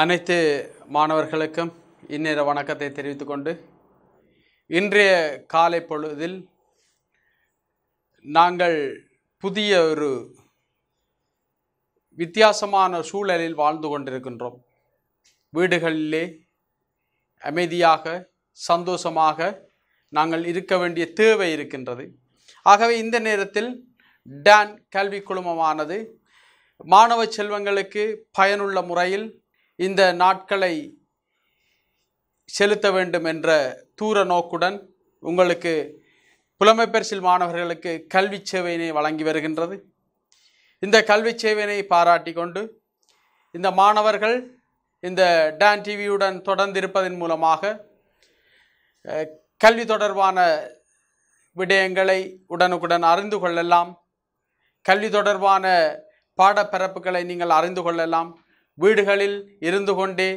அனைத்து மாணவர்களுக்கும் இன்னிற வணக்கத்தை தெரிவித்துக்கொண்டு இன்றைய காலை பொழுதில் நாங்கள் புதிய ஒரு வித்தியாசமான சூழலில் வாழ்ந்து கொண்டிருக்கின்றோம் வீடுகளிலே அமைதியாக சந்தோஷமாக நாங்கள் இருக்க வேண்டிய தேவை இருக்கின்றது ஆகவே இந்த நேரத்தில் டான் கல்வி குழுமமானது மாணவ செல்வங்களுக்கு பயனுள்ள முறையில் இந்த நாட்களை செலுத்த வேண்டும் என்ற தூர நோக்குடன் உங்களுக்கு பரிசில் மாணவர்களுக்கு கல்வி சேவையினை வழங்கி வருகின்றது இந்த கல்வி சேவையினை பாராட்டி கொண்டு இந்த மாணவர்கள் இந்த டான் டிவியுடன் தொடர்ந்திருப்பதன் மூலமாக கல்வி தொடர்பான விடயங்களை உடனுக்குடன் அறிந்து கொள்ளலாம் கல்வி தொடர்பான பாடப்பரப்புகளை நீங்கள் அறிந்து கொள்ளலாம் வீடுகளில் இருந்து கொண்டே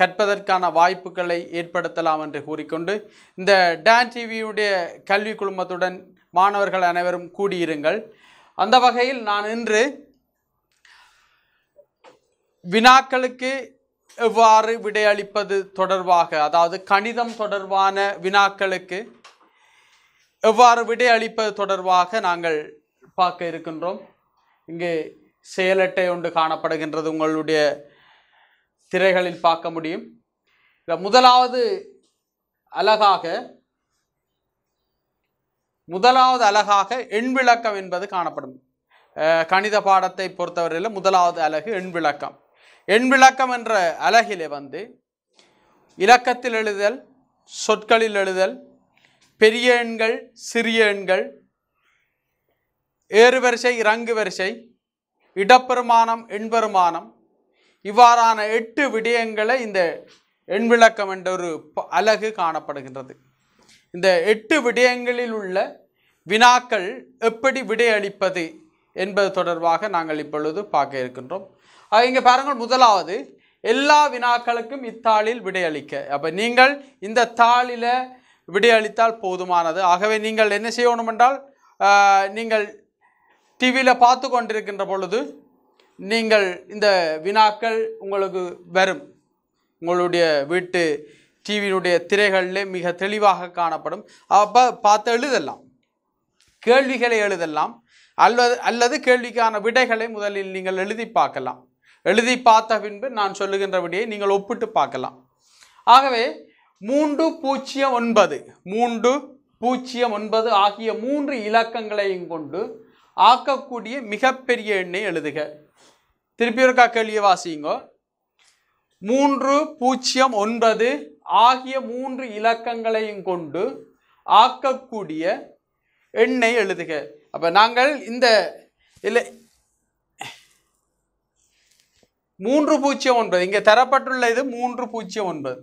கற்பதற்கான வாய்ப்புகளை ஏற்படுத்தலாம் என்று கூறிக்கொண்டு இந்த டான் டிவியுடைய கல்வி குழுமத்துடன் மாணவர்கள் அனைவரும் கூடியிருங்கள் அந்த வகையில் நான் இன்று வினாக்களுக்கு எவ்வாறு விடையளிப்பது தொடர்பாக அதாவது கணிதம் தொடர்பான வினாக்களுக்கு எவ்வாறு விடையளிப்பது தொடர்பாக நாங்கள் பார்க்க இருக்கின்றோம் இங்கே செயலட்டை ஒன்று காணப்படுகின்றது உங்களுடைய திரைகளில் பார்க்க முடியும் முதலாவது அழகாக முதலாவது அழகாக விளக்கம் என்பது காணப்படும் கணித பாடத்தை பொறுத்தவரையில் முதலாவது அழகு எண் விளக்கம் என்ற அழகிலே வந்து இலக்கத்தில் எழுதல் சொற்களில் எழுதல் பெரிய எண்கள் சிறிய எண்கள் ஏறு வரிசை இறங்கு வரிசை இடப்பெருமானம் எண்பெருமானம் இவ்வாறான எட்டு விடயங்களை இந்த எண்விளக்கம் என்ற ஒரு அலகு காணப்படுகின்றது இந்த எட்டு விடயங்களில் உள்ள வினாக்கள் எப்படி விடையளிப்பது என்பது தொடர்பாக நாங்கள் இப்பொழுது பார்க்க இருக்கின்றோம் இங்கே பாருங்கள் முதலாவது எல்லா வினாக்களுக்கும் இத்தாளில் விடையளிக்க அப்போ நீங்கள் இந்த தாளில் விடையளித்தால் போதுமானது ஆகவே நீங்கள் என்ன செய்யணும் என்றால் நீங்கள் டிவியில் பார்த்து கொண்டிருக்கின்ற பொழுது நீங்கள் இந்த வினாக்கள் உங்களுக்கு வரும் உங்களுடைய வீட்டு டிவியினுடைய திரைகளில் மிக தெளிவாக காணப்படும் அப்போ பார்த்து எழுதலாம் கேள்விகளை எழுதலாம் அல்லது அல்லது கேள்விக்கான விடைகளை முதலில் நீங்கள் எழுதி பார்க்கலாம் எழுதி பார்த்த பின்பு நான் சொல்லுகின்ற விடையை நீங்கள் ஒப்பிட்டு பார்க்கலாம் ஆகவே மூன்று பூஜ்ஜியம் ஒன்பது மூன்று பூஜ்ஜியம் ஒன்பது ஆகிய மூன்று இலக்கங்களையும் கொண்டு ஆக்கக்கூடிய மிகப்பெரிய எண்ணை எழுதுக திருப்பி ஒருக்கா கேள்வியை வாசிங்கோ மூன்று பூஜ்ஜியம் ஒன்பது ஆகிய மூன்று இலக்கங்களையும் கொண்டு ஆக்கக்கூடிய எண்ணை எழுதுக அப்போ நாங்கள் இந்த இல்லை மூன்று பூஜ்ஜியம் ஒன்பது இங்கே தரப்பட்டுள்ள இது மூன்று பூஜ்ஜியம் ஒன்பது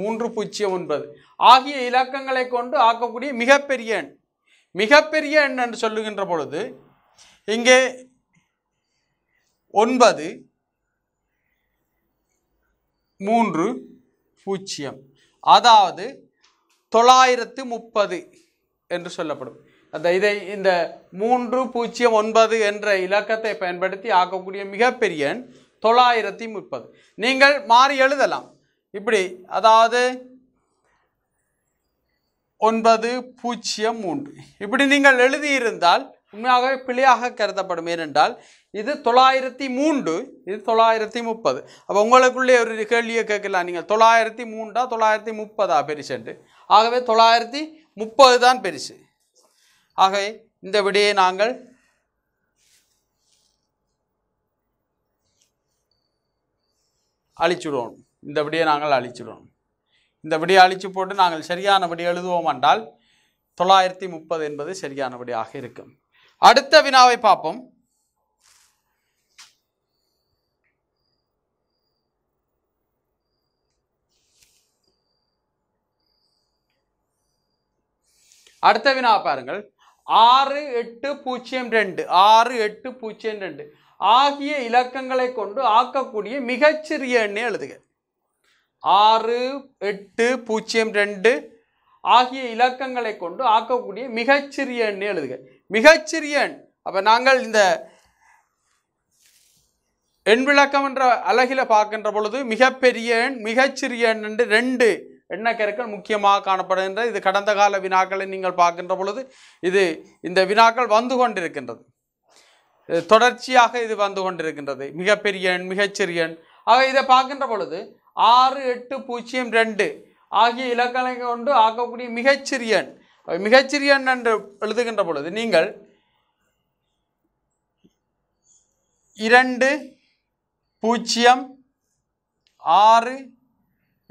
மூன்று பூஜ்ஜியம் ஒன்பது ஆகிய இலக்கங்களை கொண்டு ஆக்கக்கூடிய மிகப்பெரிய எண் மிகப்பெரிய எண் என்று சொல்லுகின்ற பொழுது இங்கே ஒன்பது மூன்று பூஜ்ஜியம் அதாவது தொள்ளாயிரத்து முப்பது என்று சொல்லப்படும் அந்த இதை இந்த மூன்று பூஜ்ஜியம் ஒன்பது என்ற இலக்கத்தை பயன்படுத்தி ஆக்கக்கூடிய மிகப்பெரிய எண் தொள்ளாயிரத்தி முப்பது நீங்கள் மாறி எழுதலாம் இப்படி அதாவது ஒன்பது பூஜ்ஜியம் மூன்று இப்படி நீங்கள் எழுதியிருந்தால் உண்மையாகவே பிழையாக கருதப்படும் ஏனென்றால் இது தொள்ளாயிரத்தி மூன்று இது தொள்ளாயிரத்தி முப்பது அப்போ உங்களுக்குள்ளே ஒரு கேள்வியை கேட்கலாம் நீங்கள் தொள்ளாயிரத்தி மூன்றா தொள்ளாயிரத்தி முப்பதா பெருசுண்டு ஆகவே தொள்ளாயிரத்தி முப்பது தான் பெருசு ஆகவே இந்த விடையை நாங்கள் அழிச்சுடுவோம் இந்த விடையை நாங்கள் அழிச்சுடுவோம் இந்த விடியை அழிச்சு போட்டு நாங்கள் சரியானபடி எழுதுவோம் என்றால் தொள்ளாயிரத்தி முப்பது என்பது சரியானபடியாக இருக்கும் அடுத்த வினாவை பார்ப்போம் அடுத்த வினா பாருங்கள் ஆறு எட்டு பூஜ்ஜியம் ரெண்டு ஆறு எட்டு பூஜ்ஜியம் ரெண்டு ஆகிய இலக்கங்களை கொண்டு ஆக்கக்கூடிய மிகச்சிறிய எண்ணை எழுதுக ஆறு எட்டு பூஜ்ஜியம் ரெண்டு ஆகிய இலக்கங்களை கொண்டு ஆக்கக்கூடிய மிகச்சிறிய எண்ணை எழுதுக மிகச்சிறியன் அப்போ நாங்கள் இந்த எண் விளக்கம் என்ற அழகில் பார்க்கின்ற பொழுது மிகப்பெரிய எண் மிகச்சிறிய எண் என்று ரெண்டு எண்ணக்கருக்கள் முக்கியமாக காணப்படுகின்ற இது கடந்த கால வினாக்களை நீங்கள் பார்க்கின்ற பொழுது இது இந்த வினாக்கள் வந்து கொண்டிருக்கின்றது தொடர்ச்சியாக இது வந்து கொண்டிருக்கின்றது மிகப்பெரிய எண் மிகச்சிறிய எண் ஆக இதை பார்க்கின்ற பொழுது ஆறு எட்டு பூஜ்ஜியம் ரெண்டு ஆகிய இலக்கணங்கள் கொண்டு ஆக்கக்கூடிய மிகச்சிறிய எண் மிகச்சிறியன் என்று எழுதுகின்ற பொழுது நீங்கள் இரண்டு பூஜ்ஜியம் ஆறு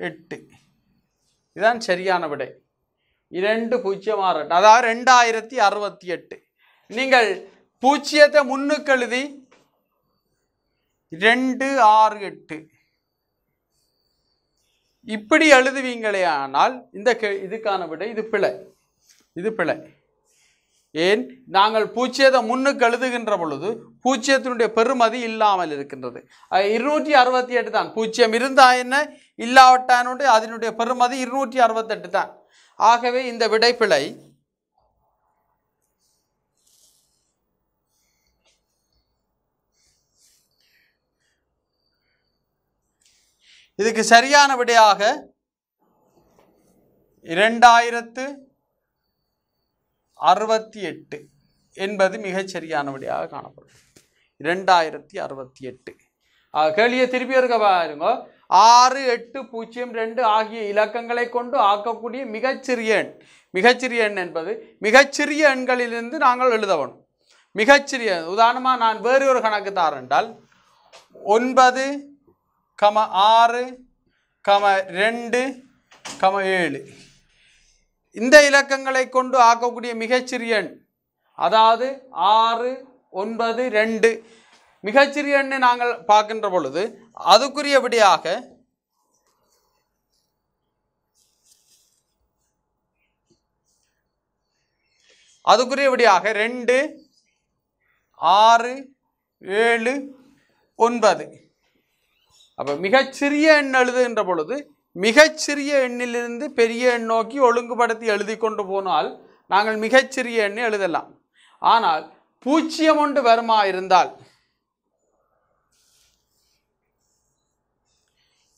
எட்டு இதுதான் சரியான விடை இரண்டு பூஜ்ஜியம் ஆறு எட்டு அதாவது ரெண்டாயிரத்தி அறுபத்தி எட்டு நீங்கள் பூஜ்ஜியத்தை முன்னுக்கு எழுதி ரெண்டு ஆறு எட்டு இப்படி எழுதுவீங்களே ஆனால் இந்த இதுக்கான விடை இது பிழை இது பிழை ஏன் நாங்கள் பூச்சியத்தை முன்னுக்கு எழுதுகின்ற பொழுது பூச்சியத்தினுடைய பெருமதி இல்லாமல் இருக்கின்றது இருநூற்றி அறுபத்தி எட்டு தான் பூச்சியம் இருந்தா என்ன இல்லாவிட்டானுடைய அதனுடைய பெருமதி இருநூற்றி அறுபத்தெட்டு தான் ஆகவே இந்த விடைப்பிழை இதுக்கு சரியான விடையாக இரண்டாயிரத்து அறுபத்தி எட்டு என்பது மிகச்சரியான காணப்படும் ரெண்டாயிரத்தி அறுபத்தி எட்டு கேள்வியை திருப்பி இருக்க பாருங்க ஆறு எட்டு பூஜ்ஜியம் ரெண்டு ஆகிய இலக்கங்களை கொண்டு ஆக்கக்கூடிய மிகச்சிறிய எண் மிகச்சிறிய எண் என்பது மிகச்சிறிய எண்களிலிருந்து நாங்கள் எழுதவணும் மிகச்சிறிய உதாரணமாக நான் வேறு ஒரு கணக்கு தாரென்றால் ஒன்பது கம ஆறு கம ரெண்டு கம ஏழு இந்த இலக்கங்களை கொண்டு ஆக்கக்கூடிய மிகச்சிறிய எண் அதாவது ஆறு ஒன்பது ரெண்டு மிகச்சிறிய எண்ணை நாங்கள் பார்க்கின்ற பொழுது அதுக்குரியபடியாக அதுக்குரியபடியாக ரெண்டு ஆறு ஏழு ஒன்பது அப்போ மிகச்சிறிய எண் எழுதுகின்ற பொழுது மிகச்சிறிய எண்ணிலிருந்து பெரிய எண் நோக்கி ஒழுங்குபடுத்தி எழுதி கொண்டு போனால் நாங்கள் மிகச்சிறிய எண்ணை எழுதலாம் ஆனால் பூச்சியம் ஒன்று வருமா இருந்தால்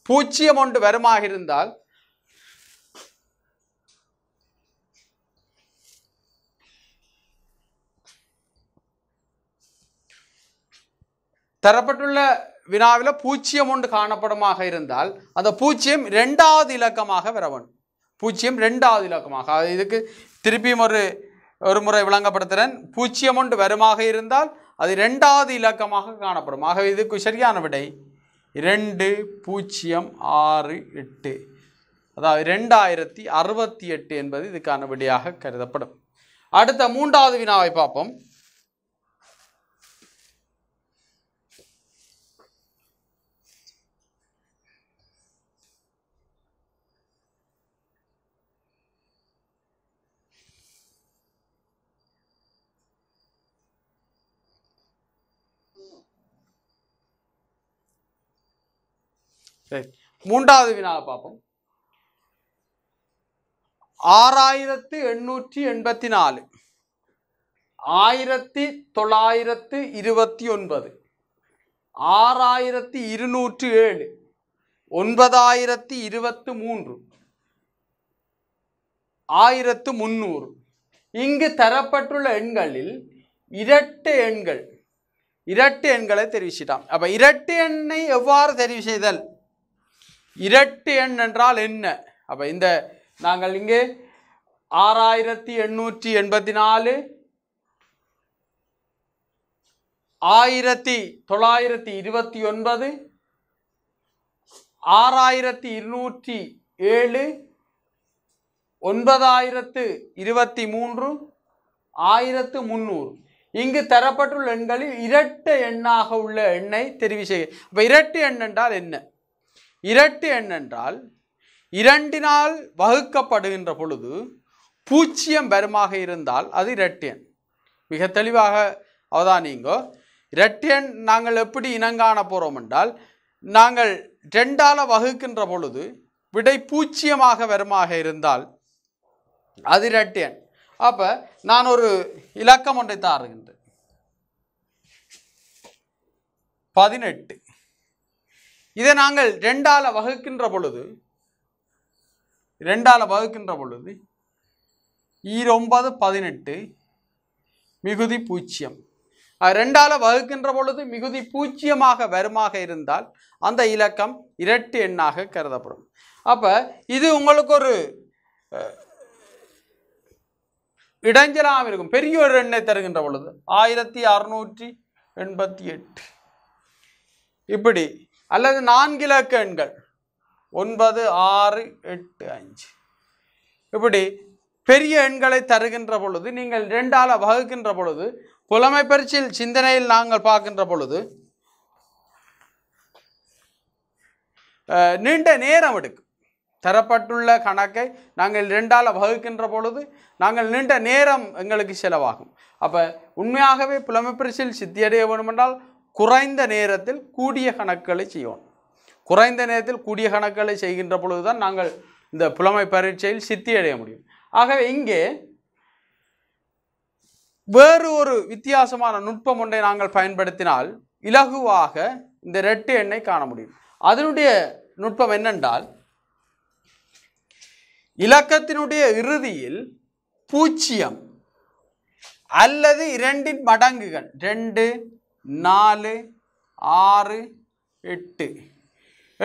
பூச்சியம் ஒன்று வருமா இருந்தால் தரப்பட்டுள்ள வினாவில் பூச்சியம் ஒன்று காணப்படமாக இருந்தால் அந்த பூச்சியம் ரெண்டாவது இலக்கமாக வர பூச்சியம் ரெண்டாவது இலக்கமாக இதுக்கு திருப்பியும் ஒரு ஒரு முறை விளங்கப்படுத்துகிறேன் பூச்சியம் ஒன்று வருமாக இருந்தால் அது ரெண்டாவது இலக்கமாக காணப்படும் ஆகவே இதுக்கு சரியான விடை இரண்டு பூஜ்ஜியம் ஆறு எட்டு அதாவது ரெண்டாயிரத்தி அறுபத்தி எட்டு என்பது இதுக்கான விடையாக கருதப்படும் அடுத்த மூன்றாவது வினாவை பார்ப்போம் மூன்றாவது வினாவை பார்ப்போம் ஆறாயிரத்து எண்ணூற்றி எண்பத்தி நாலு ஆயிரத்தி தொள்ளாயிரத்து இருபத்தி ஒன்பது ஆறாயிரத்தி இருநூற்று ஏழு ஒன்பதாயிரத்தி இருபத்து மூன்று ஆயிரத்து முந்நூறு இங்கு தரப்பட்டுள்ள எண்களில் இரட்டு எண்கள் இரட்டு எண்களை தெரிவிச்சிட்டான் அப்போ இரட்டு எண்ணை எவ்வாறு தெரிவு செய்தல் இரட்டு எண் என்றால் என்ன அப்போ இந்த நாங்கள் இங்கே ஆறாயிரத்தி எண்ணூற்றி எண்பத்தி நாலு ஆயிரத்தி தொள்ளாயிரத்தி இருபத்தி ஒன்பது ஆறாயிரத்தி இருநூற்றி ஏழு ஒன்பதாயிரத்து இருபத்தி மூன்று ஆயிரத்து முந்நூறு இங்கு தரப்பட்டுள்ள எண்களில் இரட்டு எண்ணாக உள்ள எண்ணை தெரிவு செய்ய இப்போ இரட்டு எண் என்றால் என்ன இரட்டு என்னென்றால் இரண்டினால் வகுக்கப்படுகின்ற பொழுது பூச்சியம் வருமாக இருந்தால் அது எண் மிக தெளிவாக இரட்டு எண் நாங்கள் எப்படி இனங்காண போகிறோம் என்றால் நாங்கள் ரெண்டால் வகுக்கின்ற பொழுது விடை பூச்சியமாக வருமாக இருந்தால் அது எண் அப்போ நான் ஒரு இலக்கம் ஒன்றை தாருகின்றேன் பதினெட்டு இதை நாங்கள் ரெண்டால வகுக்கின்ற பொழுது ரெண்டால வகுக்கின்ற பொழுது ஈரொன்பது பதினெட்டு மிகுதி பூஜ்ஜியம் ரெண்டால வகுக்கின்ற பொழுது மிகுதி பூஜ்ஜியமாக வருமாக இருந்தால் அந்த இலக்கம் இரட்டு எண்ணாக கருதப்படும் அப்போ இது உங்களுக்கு ஒரு இடைஞ்சலாக இருக்கும் பெரிய ஒரு எண்ணை தருகின்ற பொழுது ஆயிரத்தி அறுநூற்றி எண்பத்தி எட்டு இப்படி அல்லது நான்கு இலக்க எண்கள் ஒன்பது ஆறு எட்டு அஞ்சு இப்படி பெரிய எண்களை தருகின்ற பொழுது நீங்கள் ரெண்டால் வகுக்கின்ற பொழுது புலமை பரிசில் சிந்தனையில் நாங்கள் பார்க்கின்ற பொழுது நீண்ட நேரம் எடுக்கும் தரப்பட்டுள்ள கணக்கை நாங்கள் ரெண்டால் வகுக்கின்ற பொழுது நாங்கள் நீண்ட நேரம் எங்களுக்கு செலவாகும் அப்போ உண்மையாகவே பரிசில் சித்தியடைய வேண்டுமென்றால் குறைந்த நேரத்தில் கூடிய கணக்குகளை செய்வோம் குறைந்த நேரத்தில் கூடிய கணக்குகளை செய்கின்ற பொழுது தான் நாங்கள் இந்த புலமை பரீட்சையில் சித்தி அடைய முடியும் ஆகவே இங்கே வேறு ஒரு வித்தியாசமான நுட்பம் ஒன்றை நாங்கள் பயன்படுத்தினால் இலகுவாக இந்த ரெட்டு எண்ணை காண முடியும் அதனுடைய நுட்பம் என்னென்றால் இலக்கத்தினுடைய இறுதியில் பூஜ்ஜியம் அல்லது இரண்டின் மடங்குகள் ரெண்டு நாலு ஆறு எட்டு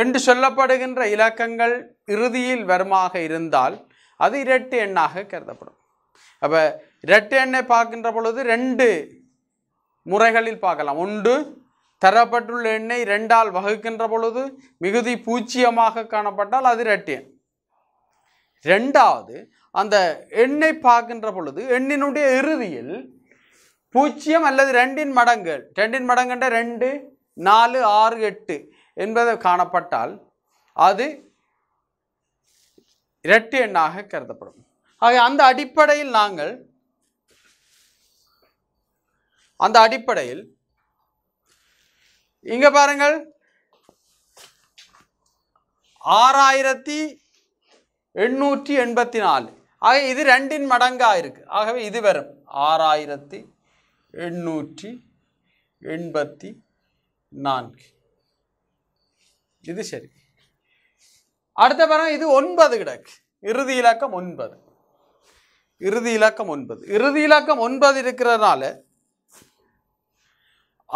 என்று சொல்லப்படுகின்ற இலக்கங்கள் இறுதியில் வருமாக இருந்தால் அது இரட்டு எண்ணாக கருதப்படும் அப்போ இரட்டு எண்ணை பார்க்கின்ற பொழுது ரெண்டு முறைகளில் பார்க்கலாம் ஒன்று தரப்பட்டுள்ள எண்ணை ரெண்டால் வகுக்கின்ற பொழுது மிகுதி பூச்சியமாக காணப்பட்டால் அது இரட்டு எண் ரெண்டாவது அந்த எண்ணை பார்க்கின்ற பொழுது எண்ணினுடைய இறுதியில் பூஜ்ஜியம் அல்லது ரெண்டின் மடங்கு ரெண்டின் மடங்குன்ற ரெண்டு நாலு ஆறு எட்டு என்பது காணப்பட்டால் அது இரட்டு எண்ணாக கருதப்படும் ஆக அந்த அடிப்படையில் நாங்கள் அந்த அடிப்படையில் இங்க பாருங்கள் ஆறாயிரத்தி எண்ணூற்றி எண்பத்தி நாலு ஆக இது ரெண்டின் மடங்காக இருக்கு ஆகவே இது வரும் ஆறாயிரத்தி எண்ணூற்றி எண்பத்தி நான்கு இது சரி அடுத்த பாருங்க இது ஒன்பது கிடக்கு இறுதி இலக்கம் ஒன்பது இறுதி இலக்கம் ஒன்பது இறுதி இலக்கம் ஒன்பது இருக்கிறதுனால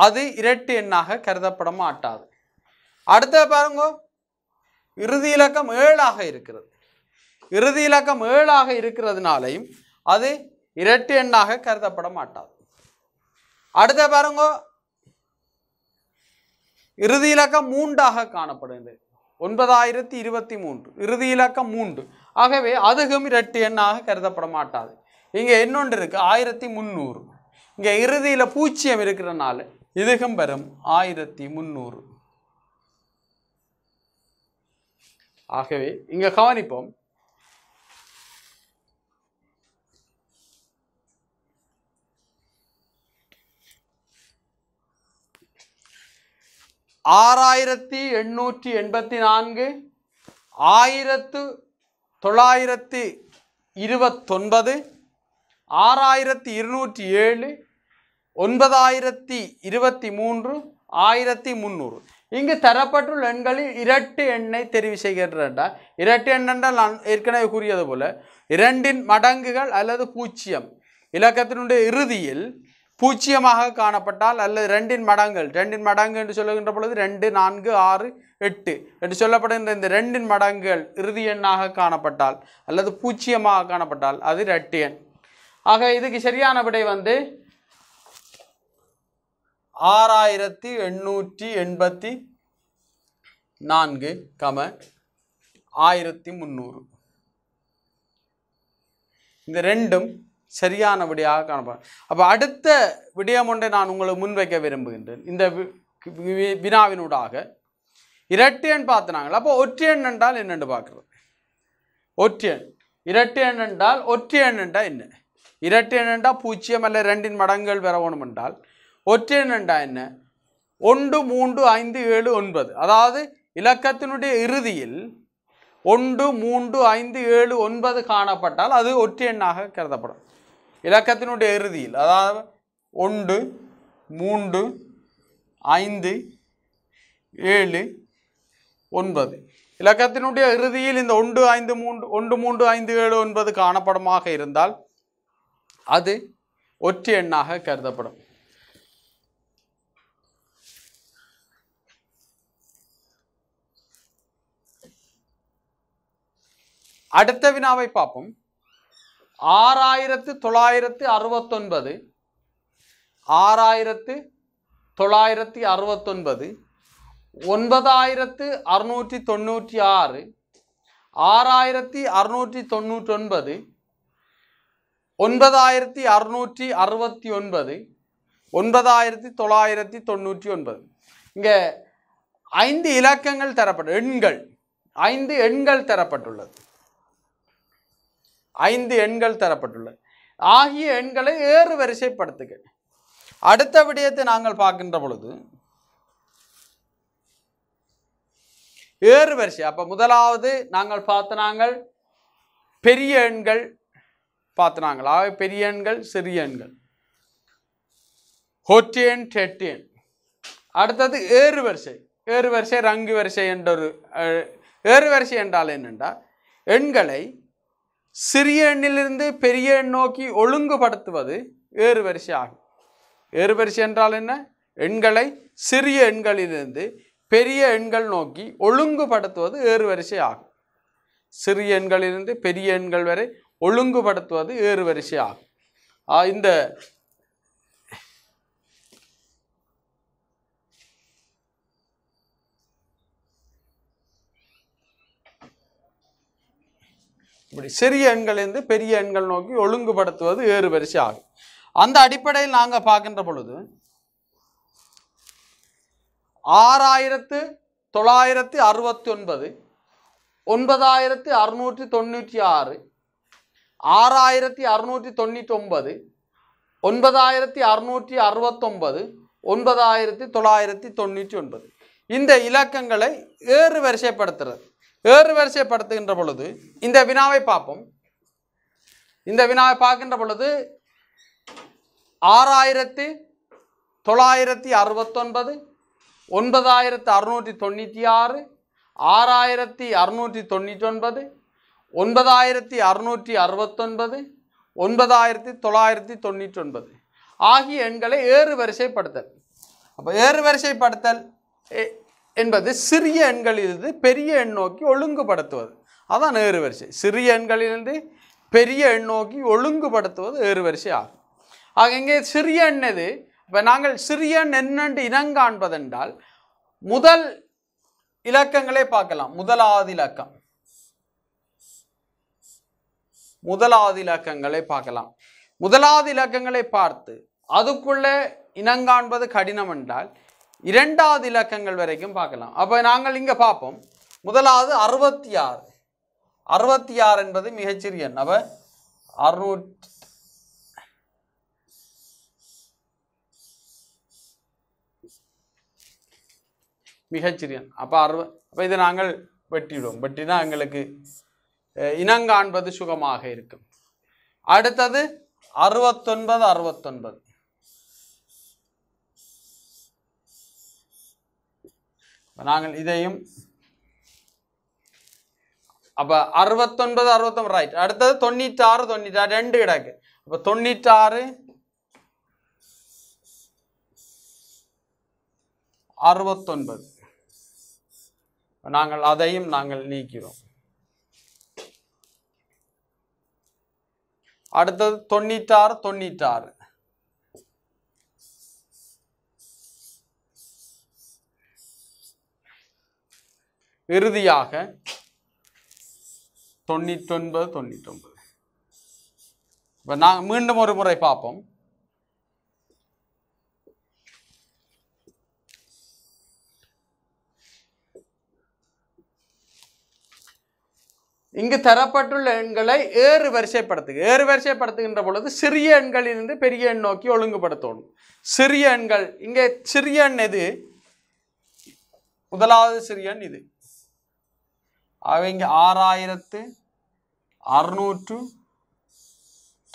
அது இரட்டு எண்ணாக கருதப்பட மாட்டாது அடுத்த பாருங்க இறுதி இலக்கம் ஏழாக இருக்கிறது இறுதி இலக்கம் ஏழாக இருக்கிறதுனாலையும் அது இரட்டு எண்ணாக கருதப்பட மாட்டாது அடுத்த பாருங்க இறுதி இலக்கம் மூன்றாக காணப்படுகிறது ஒன்பதாயிரத்தி இருபத்தி மூன்று இறுதி இலக்கம் மூன்று ஆகவே அதுகும் இரட்டு எண்ணாக கருதப்பட மாட்டாது இங்கே இன்னொன்று இருக்குது ஆயிரத்தி முந்நூறு இங்கே இறுதியில் பூச்சியம் இருக்கிறனால இதுகும் பெறும் ஆயிரத்தி முந்நூறு ஆகவே இங்கே கவனிப்போம் ஆறாயிரத்தி எண்ணூற்றி எண்பத்தி நான்கு ஆயிரத்து தொள்ளாயிரத்தி இருபத்தொன்பது ஆறாயிரத்தி இருநூற்றி ஏழு ஒன்பதாயிரத்தி இருபத்தி மூன்று ஆயிரத்தி முந்நூறு இங்கு தரப்பட்டுள்ள எண்களில் இரட்டு எண்ணை தெரிவு செய்கின்றால் இரட்டு எண் நான் ஏற்கனவே கூறியது போல இரண்டின் மடங்குகள் அல்லது பூச்சியம் இலக்கத்தினுடைய இறுதியில் பூஜ்ஜியமாக காணப்பட்டால் அல்லது ரெண்டின் மடங்கள் ரெண்டின் மடங்கு என்று சொல்லுகின்ற பொழுது ரெண்டு நான்கு ஆறு எட்டு என்று சொல்லப்படுகின்ற இந்த ரெண்டின் மடங்குகள் இறுதி எண்ணாக காணப்பட்டால் அல்லது பூச்சியமாக காணப்பட்டால் அது ரெட்டு எண் ஆக இதுக்கு சரியான விடை வந்து ஆறாயிரத்தி எண்ணூற்றி எண்பத்தி நான்கு கம ஆயிரத்தி முந்நூறு இந்த ரெண்டும் சரியான விடியாக காணப்படும் அப்போ அடுத்த விடயம் ஒன்றை நான் உங்களை முன்வைக்க விரும்புகின்றேன் இந்த வினாவினூடாக இரட்டையன் பார்த்தினாங்களா அப்போ ஒற்றையன் என்றால் என்னென்று பார்க்குறது ஒற்றையன் இரட்டையன் என்றால் ஒற்றையன் என்றால் என்ன இரட்டையன் என்றால் பூச்சியம் அல்ல ரெண்டின் மடங்கள் பெறவணும் என்றால் ஒற்றையன் என்றால் என்ன ஒன்று மூன்று ஐந்து ஏழு ஒன்பது அதாவது இலக்கத்தினுடைய இறுதியில் ஒன்று மூன்று ஐந்து ஏழு ஒன்பது காணப்பட்டால் அது ஒற்றையெண்ணாக கருதப்படும் இலக்கத்தினுடைய இறுதியில் அதாவது ஒன்று மூன்று ஐந்து ஏழு ஒன்பது இலக்கத்தினுடைய இறுதியில் இந்த ஒன்று ஐந்து மூன்று ஒன்று மூன்று ஐந்து ஏழு ஒன்பது காணப்படமாக இருந்தால் அது ஒற்றை எண்ணாக கருதப்படும் அடுத்த வினாவை பார்ப்போம் ஆறாயிரத்து தொள்ளாயிரத்து அறுபத்தொன்பது ஆறாயிரத்து தொள்ளாயிரத்தி அறுபத்தொன்பது ஒன்பதாயிரத்து அறுநூற்றி தொண்ணூற்றி ஆறு ஆறாயிரத்தி அறுநூற்றி தொண்ணூற்றொன்பது ஒன்பதாயிரத்தி அறுநூற்றி அறுபத்தி ஒன்பது ஒன்பதாயிரத்தி தொள்ளாயிரத்தி தொண்ணூற்றி ஒன்பது இங்கே ஐந்து இலக்கங்கள் தரப்பட்டு எண்கள் ஐந்து எண்கள் தரப்பட்டுள்ளது ஐந்து எண்கள் தரப்பட்டுள்ளது ஆகிய எண்களை ஏறு வரிசைப்படுத்துக அடுத்த விடயத்தை நாங்கள் பார்க்கின்ற பொழுது ஏறு வரிசை அப்போ முதலாவது நாங்கள் பார்த்த நாங்கள் பெரிய எண்கள் நாங்கள் ஆக பெரிய எண்கள் சிறிய எண்கள் ஹோட்டியன் டெட்டியன் அடுத்தது ஏறு வரிசை ஏறு வரிசை ரங்கு வரிசை என்ற ஒரு ஏறு வரிசை என்றால் என்னென்றால் எண்களை சிறிய எண்ணிலிருந்து பெரிய எண் நோக்கி ஒழுங்குபடுத்துவது ஏறுவரிசை ஆகும் ஏறுவரிசை என்றால் என்ன எண்களை சிறிய எண்களிலிருந்து பெரிய எண்கள் நோக்கி ஒழுங்குபடுத்துவது ஏறுவரிசை ஆகும் சிறிய எண்களிலிருந்து பெரிய எண்கள் வரை ஒழுங்குபடுத்துவது ஏறுவரிசை ஆகும் இந்த இப்படி சிறிய எண்களிலிருந்து பெரிய எண்கள் நோக்கி ஒழுங்குபடுத்துவது ஏறு வரிசை ஆகும் அந்த அடிப்படையில் நாங்கள் பார்க்கின்ற பொழுது ஆறாயிரத்து தொள்ளாயிரத்தி அறுபத்தி ஒன்பது ஒன்பதாயிரத்தி அறுநூற்றி தொண்ணூற்றி ஆறு ஆறாயிரத்தி அறுநூற்றி தொண்ணூற்றி ஒன்பது ஒன்பதாயிரத்தி அறுநூற்றி அறுபத்தொன்பது ஒன்பதாயிரத்தி தொள்ளாயிரத்தி தொண்ணூற்றி ஒன்பது இந்த இலக்கங்களை ஏறு வரிசைப்படுத்துறது ஏறு வரிசைப்படுத்துகின்ற பொழுது இந்த வினாவை பார்ப்போம் இந்த வினாவை பார்க்கின்ற பொழுது ஆறாயிரத்தி தொள்ளாயிரத்தி அறுபத்தொன்பது ஒன்பதாயிரத்து அறுநூற்றி தொண்ணூற்றி ஆறு ஆறாயிரத்தி அறுநூற்றி தொண்ணூற்றி ஒன்பது ஒன்பதாயிரத்தி அறுநூற்றி அறுபத்தொன்பது ஒன்பதாயிரத்தி தொள்ளாயிரத்தி தொண்ணூற்றி ஒன்பது ஆகிய எண்களை ஏறு வரிசைப்படுத்தல் அப்போ ஏறு வரிசைப்படுத்தல் என்பது சிறிய எண்களிலிருந்து பெரிய எண் நோக்கி ஒழுங்குபடுத்துவது அதான் ஏறுவரிசை சிறிய எண்களிலிருந்து பெரிய எண் நோக்கி ஒழுங்குபடுத்துவது ஏறுவரிசை ஆகும் ஆக இங்கே சிறிய எண் எது இப்போ நாங்கள் சிறிய எண் என்னென்று இனங்காண்பதென்றால் முதல் இலக்கங்களே பார்க்கலாம் முதலாவது இலக்கம் முதலாவது இலக்கங்களை பார்க்கலாம் முதலாவது இலக்கங்களை பார்த்து அதுக்குள்ளே இனங்காண்பது கடினம் என்றால் இரண்டாவது இலக்கங்கள் வரைக்கும் பார்க்கலாம் அப்போ நாங்கள் இங்கே பார்ப்போம் முதலாவது அறுபத்தி ஆறு அறுபத்தி ஆறு என்பது மிகச்சிறிய எண் அப்போ அறுநூற்றி மிகச்சிறிய அப்போ அறுவ அப்போ இதை நாங்கள் வெட்டிவிடுவோம் வெட்டினா எங்களுக்கு இனங்காண்பது சுகமாக இருக்கும் அடுத்தது அறுபத்தொன்பது அறுபத்தொன்பது இப்போ நாங்கள் இதையும் அப்போ அறுபத்தொன்பது அறுபத்தொம்பது ரைட் அடுத்தது தொண்ணூற்றாறு தொண்ணூற்றாறு ரெண்டு கிடக்கு அப்போ தொண்ணூற்றாறு அறுபத்தொன்பது நாங்கள் அதையும் நாங்கள் நீக்கிறோம் அடுத்தது தொண்ணூற்றாறு தொண்ணூற்றாறு இறுதியாக தொண்ணூற்றொன்பது ஒன்பது இப்போ நாங்கள் மீண்டும் ஒரு முறை பார்ப்போம் இங்கு தரப்பட்டுள்ள எண்களை ஏறு வரிசைப்படுத்து ஏறு வரிசைப்படுத்துகின்ற பொழுது சிறிய எண்களிலிருந்து பெரிய எண் நோக்கி ஒழுங்குபடுத்தணும் சிறிய எண்கள் இங்கே சிறிய எண் எது முதலாவது சிறிய எண் இது அவங்க ஆறாயிரத்து அறுநூற்று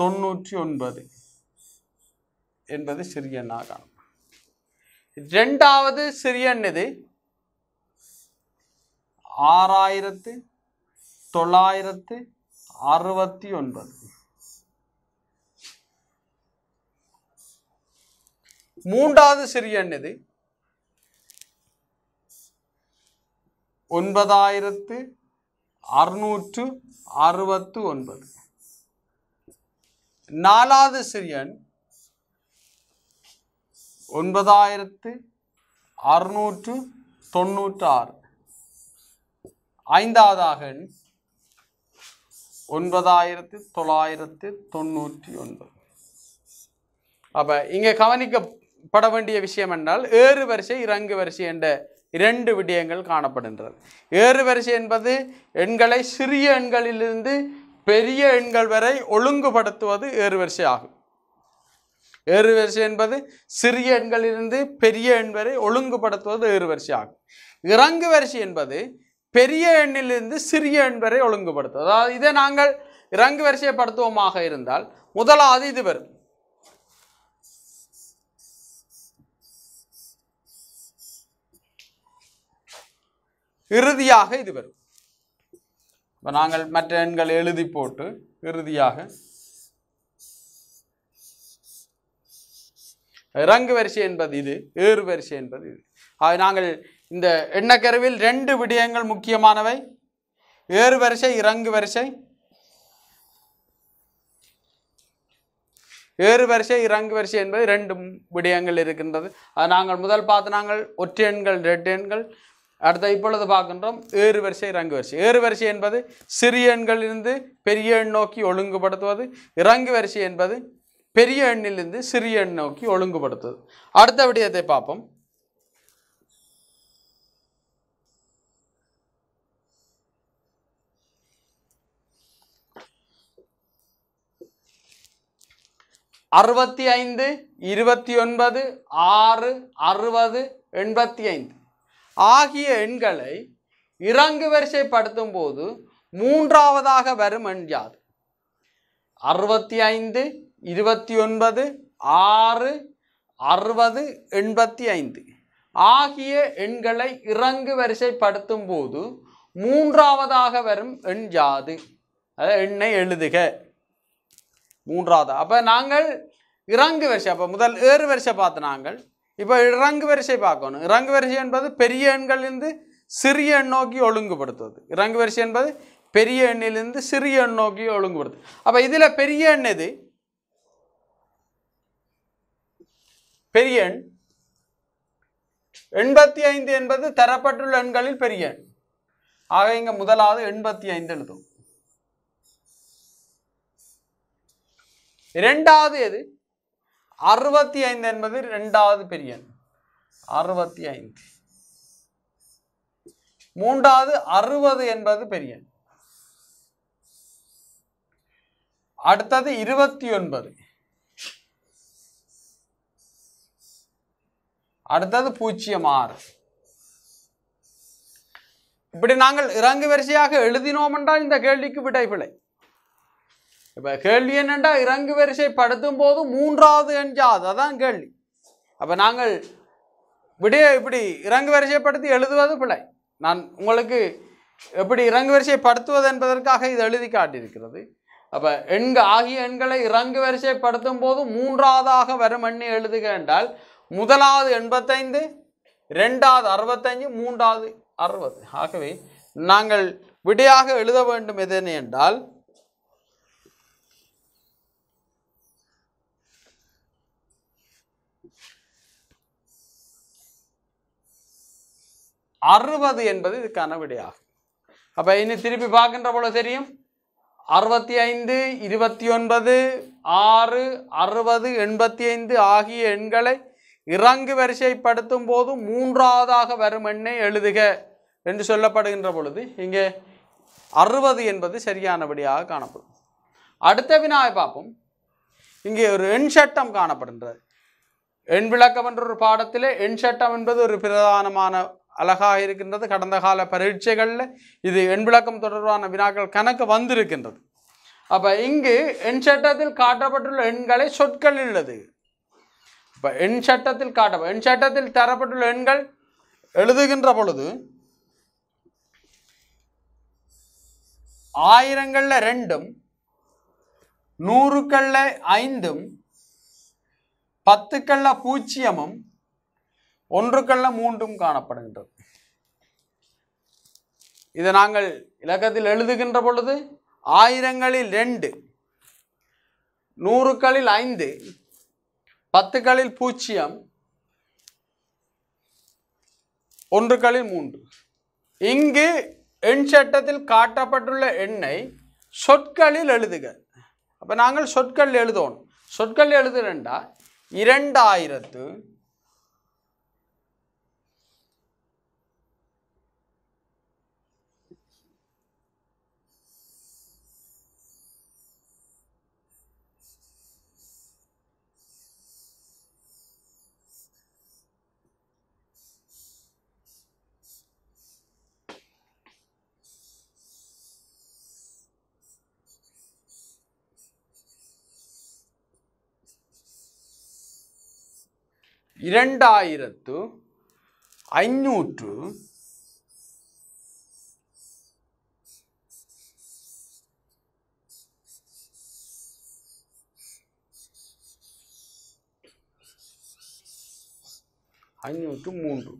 தொண்ணூற்றி ஒன்பது என்பது சிறிய எண்ணாக ரெண்டாவது சிறிய எண் இது ஆறாயிரத்து தொள்ளாயிரத்து அறுபத்தி ஒன்பது மூன்றாவது சிறிய எண் இது ஒன்பதாயிரத்து அறுநூற்று அறுபத்து ஒன்பது நாலாவது சிறியன் ஒன்பதாயிரத்து அறுநூற்று தொண்ணூற்று ஆறு ஐந்தாவதாக ஒன்பதாயிரத்து தொள்ளாயிரத்து தொண்ணூற்றி ஒன்பது அப்போ இங்கே கவனிக்கப்பட வேண்டிய விஷயம் என்றால் ஏறு வரிசை இறங்கு வரிசை என்ற இரண்டு விடயங்கள் காணப்படுகின்றது ஏறுவரிசை என்பது எண்களை சிறிய எண்களிலிருந்து பெரிய எண்கள் வரை ஒழுங்குபடுத்துவது ஏறுவரிசை ஆகும் ஏறுவரிசை என்பது சிறிய எண்களிலிருந்து பெரிய எண் வரை ஒழுங்குபடுத்துவது ஏறுவரிசை ஆகும் இறங்கு வரிசை என்பது பெரிய எண்ணிலிருந்து சிறிய எண் வரை ஒழுங்குபடுத்துவது அதாவது இதை நாங்கள் இறங்கு படுத்துவோமாக இருந்தால் முதலாவது இது வரும் இறுதியாக இது வரும் இப்போ நாங்கள் மற்ற எண்கள் எழுதி போட்டு இறுதியாக இறங்கு வரிசை என்பது இது ஏறு வரிசை என்பது இது ஆக நாங்கள் இந்த எண்ணக்கருவில் ரெண்டு விடயங்கள் முக்கியமானவை ஏறு வரிசை இறங்கு வரிசை ஏறு வரிசை இறங்கு வரிசை என்பது ரெண்டு விடயங்கள் இருக்கின்றது அது நாங்கள் முதல் பார்த்து நாங்கள் ஒற்றை எண்கள் ரெட்டு எண்கள் அடுத்த இப்பொழுது பார்க்கின்றோம் ஏறு வரிசை இறங்கு வரிசை ஏறு வரிசை என்பது சிறிய எண்களிலிருந்து பெரிய எண் நோக்கி ஒழுங்குபடுத்துவது இறங்கு வரிசை என்பது பெரிய எண்ணிலிருந்து சிறிய எண் நோக்கி ஒழுங்குபடுத்துவது அடுத்த விடயத்தை பார்ப்போம் அறுபத்தி ஐந்து இருபத்தி ஒன்பது ஆறு அறுபது எண்பத்தி ஐந்து ஆகிய எண்களை இறங்கு வரிசைப்படுத்தும் போது மூன்றாவதாக வரும் எண் யாது அறுபத்தி ஐந்து இருபத்தி ஒன்பது ஆறு அறுபது எண்பத்தி ஐந்து ஆகிய எண்களை இறங்கு வரிசைப்படுத்தும் போது மூன்றாவதாக வரும் எண் யாது அதாவது எண்ணை எழுதுக மூன்றாவது அப்போ நாங்கள் இறங்கு வரிசை அப்போ முதல் ஏறு வரிசை பார்த்து நாங்கள் இப்போ இறங்கு வரிசை பார்க்கணும் இறங்கு வரிசை என்பது பெரிய எண்களிலிருந்து சிறிய எண் நோக்கி ஒழுங்குபடுத்துவது இறங்கு வரிசை என்பது பெரிய எண்ணிலிருந்து சிறிய எண் நோக்கி ஒழுங்குபடுத்து அப்போ இதில் பெரிய எண் எது பெரிய எண் எண்பத்தி ஐந்து என்பது தரப்பட்டுள்ள எண்களில் பெரிய எண் ஆக இங்கே முதலாவது எண்பத்தி ஐந்து எழுதும் இரண்டாவது எது அறுபத்தி ஐந்து என்பது ரெண்டாவது பெரிய எண் அறுபத்தி ஐந்து மூன்றாவது அறுபது என்பது பெரிய எண் அடுத்தது இருபத்தி ஒன்பது அடுத்தது பூஜ்ஜியம் ஆறு இப்படி நாங்கள் இறங்கு வரிசையாக எழுதினோம் என்றால் இந்த கேள்விக்கு விடைபிழை இப்போ கேள்வி என்னென்றால் இறங்கு வரிசை படுத்தும் போது மூன்றாவது எஞ்சாவது அதான் கேள்வி அப்போ நாங்கள் விடிய இப்படி இறங்கு வரிசைப்படுத்தி எழுதுவது பிழை நான் உங்களுக்கு எப்படி இறங்கு வரிசைப்படுத்துவது என்பதற்காக இது எழுதி காட்டியிருக்கிறது அப்போ எண்க ஆகிய எண்களை இறங்கு வரிசைப்படுத்தும் போது மூன்றாவதாக வரும் எண்ணை எழுதுக என்றால் முதலாவது எண்பத்தைந்து ரெண்டாவது அறுபத்தஞ்சு மூன்றாவது அறுபது ஆகவே நாங்கள் விடையாக எழுத வேண்டும் எதனை என்றால் அறுபது என்பது இதுக்கான விடையாகும் அப்போ இனி திருப்பி பார்க்கின்ற போல தெரியும் அறுபத்தி ஐந்து இருபத்தி ஒன்பது ஆறு அறுபது எண்பத்தி ஐந்து ஆகிய எண்களை இறங்கு வரிசைப்படுத்தும் போது மூன்றாவதாக வரும் எண்ணை எழுதுக என்று சொல்லப்படுகின்ற பொழுது இங்கே அறுபது என்பது சரியானபடியாக காணப்படும் அடுத்த வினாவை பார்ப்போம் இங்கே ஒரு எண் சட்டம் காணப்படுகின்றது எண் விளக்கம் என்ற ஒரு பாடத்தில் எண் சட்டம் என்பது ஒரு பிரதானமான அழகாக இருக்கின்றது கடந்த கால பரீட்சைகளில் இது எண் விளக்கம் தொடர்பான வினாக்கள் கணக்கு வந்திருக்கின்றது அப்போ இங்கு எண் சட்டத்தில் காட்டப்பட்டுள்ள எண்களை சொற்கள் உள்ளது இப்போ எண் சட்டத்தில் காட்ட எண் சட்டத்தில் தரப்பட்டுள்ள எண்கள் எழுதுகின்ற பொழுது ஆயிரங்களில் ரெண்டும் நூறுக்களில் ஐந்தும் பத்துக்களில் பூஜ்ஜியமும் ஒன்றுக்கல்ல மூன்றும் காணப்படுகின்றது இதை நாங்கள் இலக்கத்தில் எழுதுகின்ற பொழுது ஆயிரங்களில் ரெண்டு நூறுக்களில் ஐந்து பத்துக்களில் பூஜ்ஜியம் ஒன்றுக்களில் மூன்று இங்கு எண் சட்டத்தில் காட்டப்பட்டுள்ள எண்ணை சொற்களில் எழுதுக அப்போ நாங்கள் சொற்கள் எழுதுவோம் சொற்கள் எழுதுறேன்டா இரண்டாயிரத்து இரண்டாயிரத்து ஐநூற்று ஐநூற்று மூன்று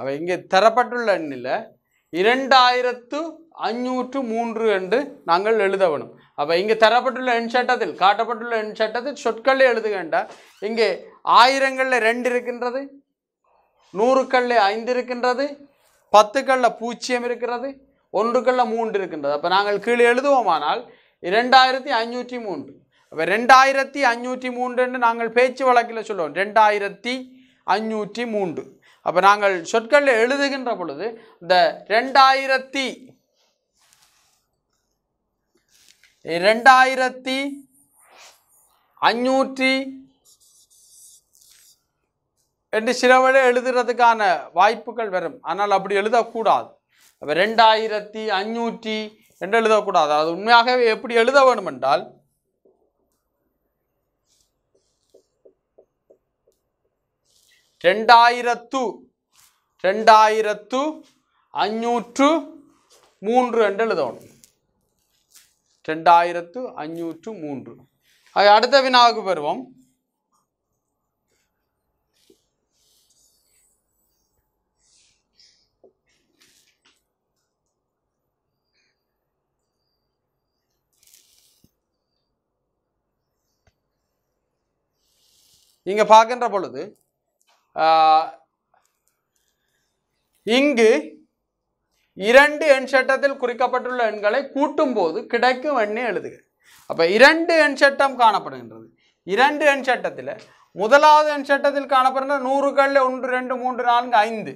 அவ இங்கே தரப்பட்டுள்ள எண்ணில் இரண்டாயிரத்து அஞ்சூற்று மூன்று என்று நாங்கள் எழுத வேணும் அப்போ இங்கே தரப்பட்டுள்ள எண் சட்டத்தில் காட்டப்பட்டுள்ள எண் சட்டத்தில் சொற்களில் எழுதுகின்ற இங்கே ஆயிரங்களில் ரெண்டு இருக்கின்றது நூறுக்களில் ஐந்து இருக்கின்றது பத்துக்களில் பூச்சியம் இருக்கிறது ஒன்றுக்களில் மூன்று இருக்கின்றது அப்போ நாங்கள் கீழே எழுதுவோமானால் இரண்டாயிரத்தி ஐநூற்றி மூன்று அப்போ ரெண்டாயிரத்தி அஞ்சூற்றி மூன்றுன்னு நாங்கள் பேச்சு வழக்கில் சொல்லுவோம் ரெண்டாயிரத்தி அஞ்சூற்றி மூன்று அப்போ நாங்கள் சொற்களில் எழுதுகின்ற பொழுது இந்த ரெண்டாயிரத்தி ரெண்டாயிரத்தி அஞ்சூற்றி என்று சிலவழி எழுதுறதுக்கான வாய்ப்புகள் வரும் ஆனால் அப்படி எழுதக்கூடாது அப்போ ரெண்டாயிரத்தி அஞ்சூற்றி என்று எழுதக்கூடாது அது உண்மையாகவே எப்படி எழுத வேணுமென்றால் ரெண்டாயிரத்து ரெண்டாயிரத்து அஞ்சூற்று மூன்று என்று எழுதணும் ரெண்டாயிரத்து அஞ்சூற்று மூன்று அது அடுத்த வினாவுக்கு பருவம் இங்க பார்க்கின்ற பொழுது இங்கு இரண்டு எண் சட்டத்தில் குறிக்கப்பட்டுள்ள எண்களை கூட்டும் போது கிடைக்கும் எண்ணே எழுதுக அப்போ இரண்டு எண் சட்டம் காணப்படுகின்றது இரண்டு எண் சட்டத்தில் முதலாவது எண் சட்டத்தில் நூறு நூறுகளில் ஒன்று ரெண்டு மூன்று நான்கு ஐந்து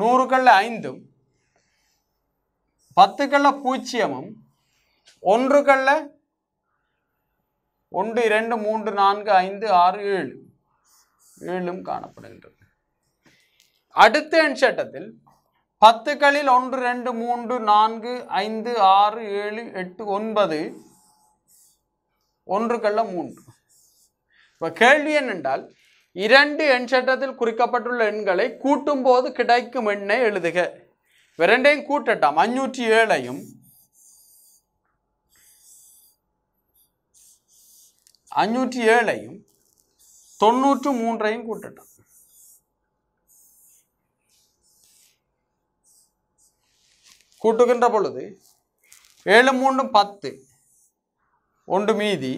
நூறுகளில் ஐந்தும் பத்துக்களில் பூஜ்ஜியமும் ஒன்றுகளில் ஒன்று இரண்டு மூன்று நான்கு ஐந்து ஆறு ஏழு மீண்டும் காணப்படுகின்றது அடுத்த எண் சட்டத்தில் பத்துக்களில் ஒன்று ரெண்டு மூன்று நான்கு ஐந்து ஆறு ஏழு எட்டு ஒன்பது ஒன்றுகளில் மூன்று இப்போ கேள்வி என்னென்றால் இரண்டு எண் சட்டத்தில் குறிக்கப்பட்டுள்ள எண்களை கூட்டும் போது கிடைக்கும் எண்ணை எழுதுக இரண்டையும் கூட்டட்டாம் அஞ்சூற்றி ஏழையும் அஞ்சூற்றி ஏழையும் தொண்ணூற்று மூன்றையும் கூட்டட்டும் கூட்டுகின்ற பொழுது ஏழு மூணு பத்து ஒன்று மீதி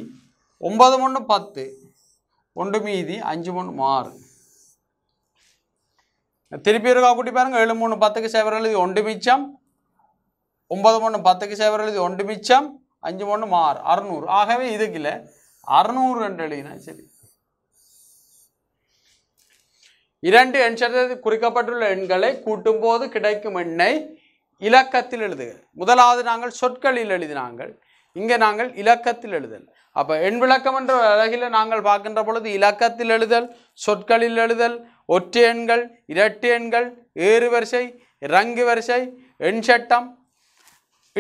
ஒன்பது மூணு பத்து ஒன்று மீதி அஞ்சு மூணு ஆறு திருப்பி இருக்கா கூட்டி பாருங்கள் ஏழு மூணு பத்துக்கு சேவர் எழுதி ஒன்று மிச்சம் ஒன்பது மூணு பத்துக்கு சேவர் எழுதி ஒன்று மிச்சம் அஞ்சு மூணு ஆறு அறுநூறு ஆகவே இதுக்கில்ல அறுநூறு ரெண்டு எழுதினா சரி இரண்டு எண்சத்தில் குறிக்கப்பட்டுள்ள எண்களை கூட்டும்போது கிடைக்கும் எண்ணை இலக்கத்தில் எழுதுக முதலாவது நாங்கள் சொற்களில் எழுதினாங்கள் இங்கே நாங்கள் இலக்கத்தில் எழுதல் அப்போ எண் விளக்கம் என்ற அழகில் நாங்கள் பார்க்கின்ற பொழுது இலக்கத்தில் எழுதல் சொற்களில் எழுதல் ஒற்றை எண்கள் இரட்டு எண்கள் ஏறு வரிசை ரங்கு வரிசை எண் சட்டம்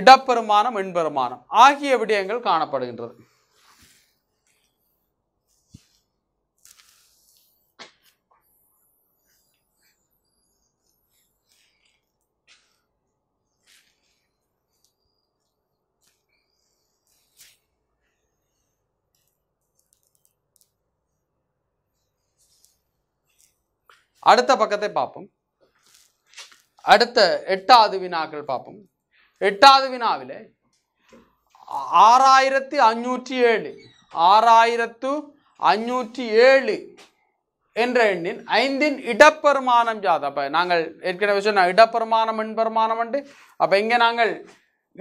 இடப்பெருமானம் எண்பெருமானம் ஆகிய விடயங்கள் காணப்படுகின்றது அடுத்த பக்கத்தை பார்ப்போம் அடுத்த எட்டாவது வினாக்கள் பார்ப்போம் எட்டாவது வினாவில் ஆறாயிரத்து அஞ்சூற்றி ஏழு ஆறாயிரத்து அஞ்சூற்றி ஏழு என்ற எண்ணின் ஐந்தின் இடப்பெருமானம் ஜாதம் அப்போ நாங்கள் ஏற்கனவே சொன்ன இடப்பெருமானம் எண்பெருமானம் உண்டு அப்போ இங்கே நாங்கள்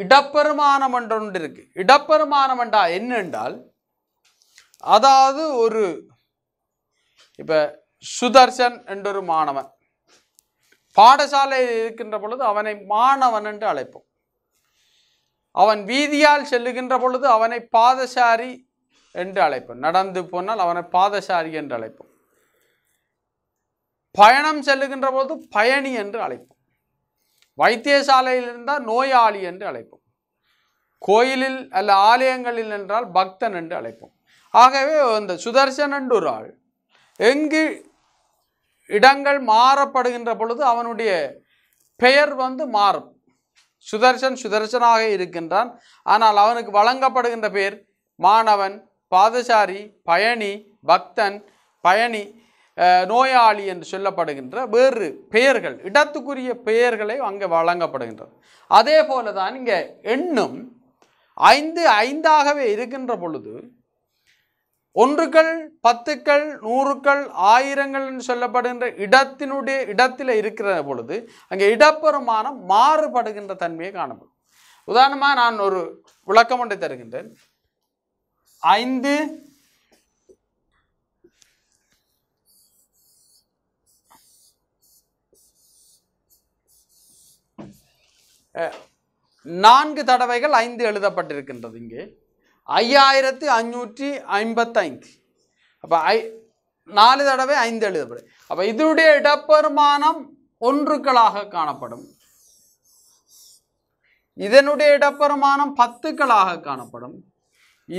இடப்பெருமானம் என்று ஒன்று இருக்குது இடப்பெருமானம் என்றால் என்னென்றால் அதாவது ஒரு இப்போ சுதர்சன் என்றொரு மாணவன் பாடசாலையில் இருக்கின்ற பொழுது அவனை மாணவன் என்று அழைப்போம் அவன் வீதியால் செல்லுகின்ற பொழுது அவனை பாதசாரி என்று அழைப்போம் நடந்து போனால் அவனை பாதசாரி என்று அழைப்போம் பயணம் செல்லுகின்ற பொழுது பயணி என்று அழைப்போம் வைத்தியசாலையில் இருந்தால் நோயாளி என்று அழைப்போம் கோயிலில் அல்ல ஆலயங்களில் என்றால் பக்தன் என்று அழைப்போம் ஆகவே அந்த சுதர்சன் என்று ஒரு ஆள் எங்கு இடங்கள் மாறப்படுகின்ற பொழுது அவனுடைய பெயர் வந்து மாறும் சுதர்சன் சுதர்சனாக இருக்கின்றான் ஆனால் அவனுக்கு வழங்கப்படுகின்ற பெயர் மாணவன் பாதசாரி பயணி பக்தன் பயணி நோயாளி என்று சொல்லப்படுகின்ற வேறு பெயர்கள் இடத்துக்குரிய பெயர்களை அங்கே வழங்கப்படுகின்றது அதே போல தான் இங்கே எண்ணும் ஐந்து ஐந்தாகவே இருக்கின்ற பொழுது ஒன்றுக்கள் பத்துக்கள் நூறுக்கள் ஆயிரங்கள் என்று சொல்லப்படுகின்ற இடத்தினுடைய இடத்தில் இருக்கிற பொழுது அங்கே இடப்பெருமானம் மாறுபடுகின்ற தன்மையை காணப்படும் உதாரணமாக நான் ஒரு விளக்கம் ஒன்றை தருகின்றேன் ஐந்து நான்கு தடவைகள் ஐந்து எழுதப்பட்டிருக்கின்றது இங்கே ஐயாயிரத்தி அஞ்சூற்றி ஐம்பத்தைந்து அப்போ ஐ நாலு தடவை ஐந்து எழுதப்படும் அப்போ இதனுடைய இடப்பெருமானம் ஒன்றுக்களாக காணப்படும் இதனுடைய இடப்பெருமானம் பத்துக்களாக காணப்படும்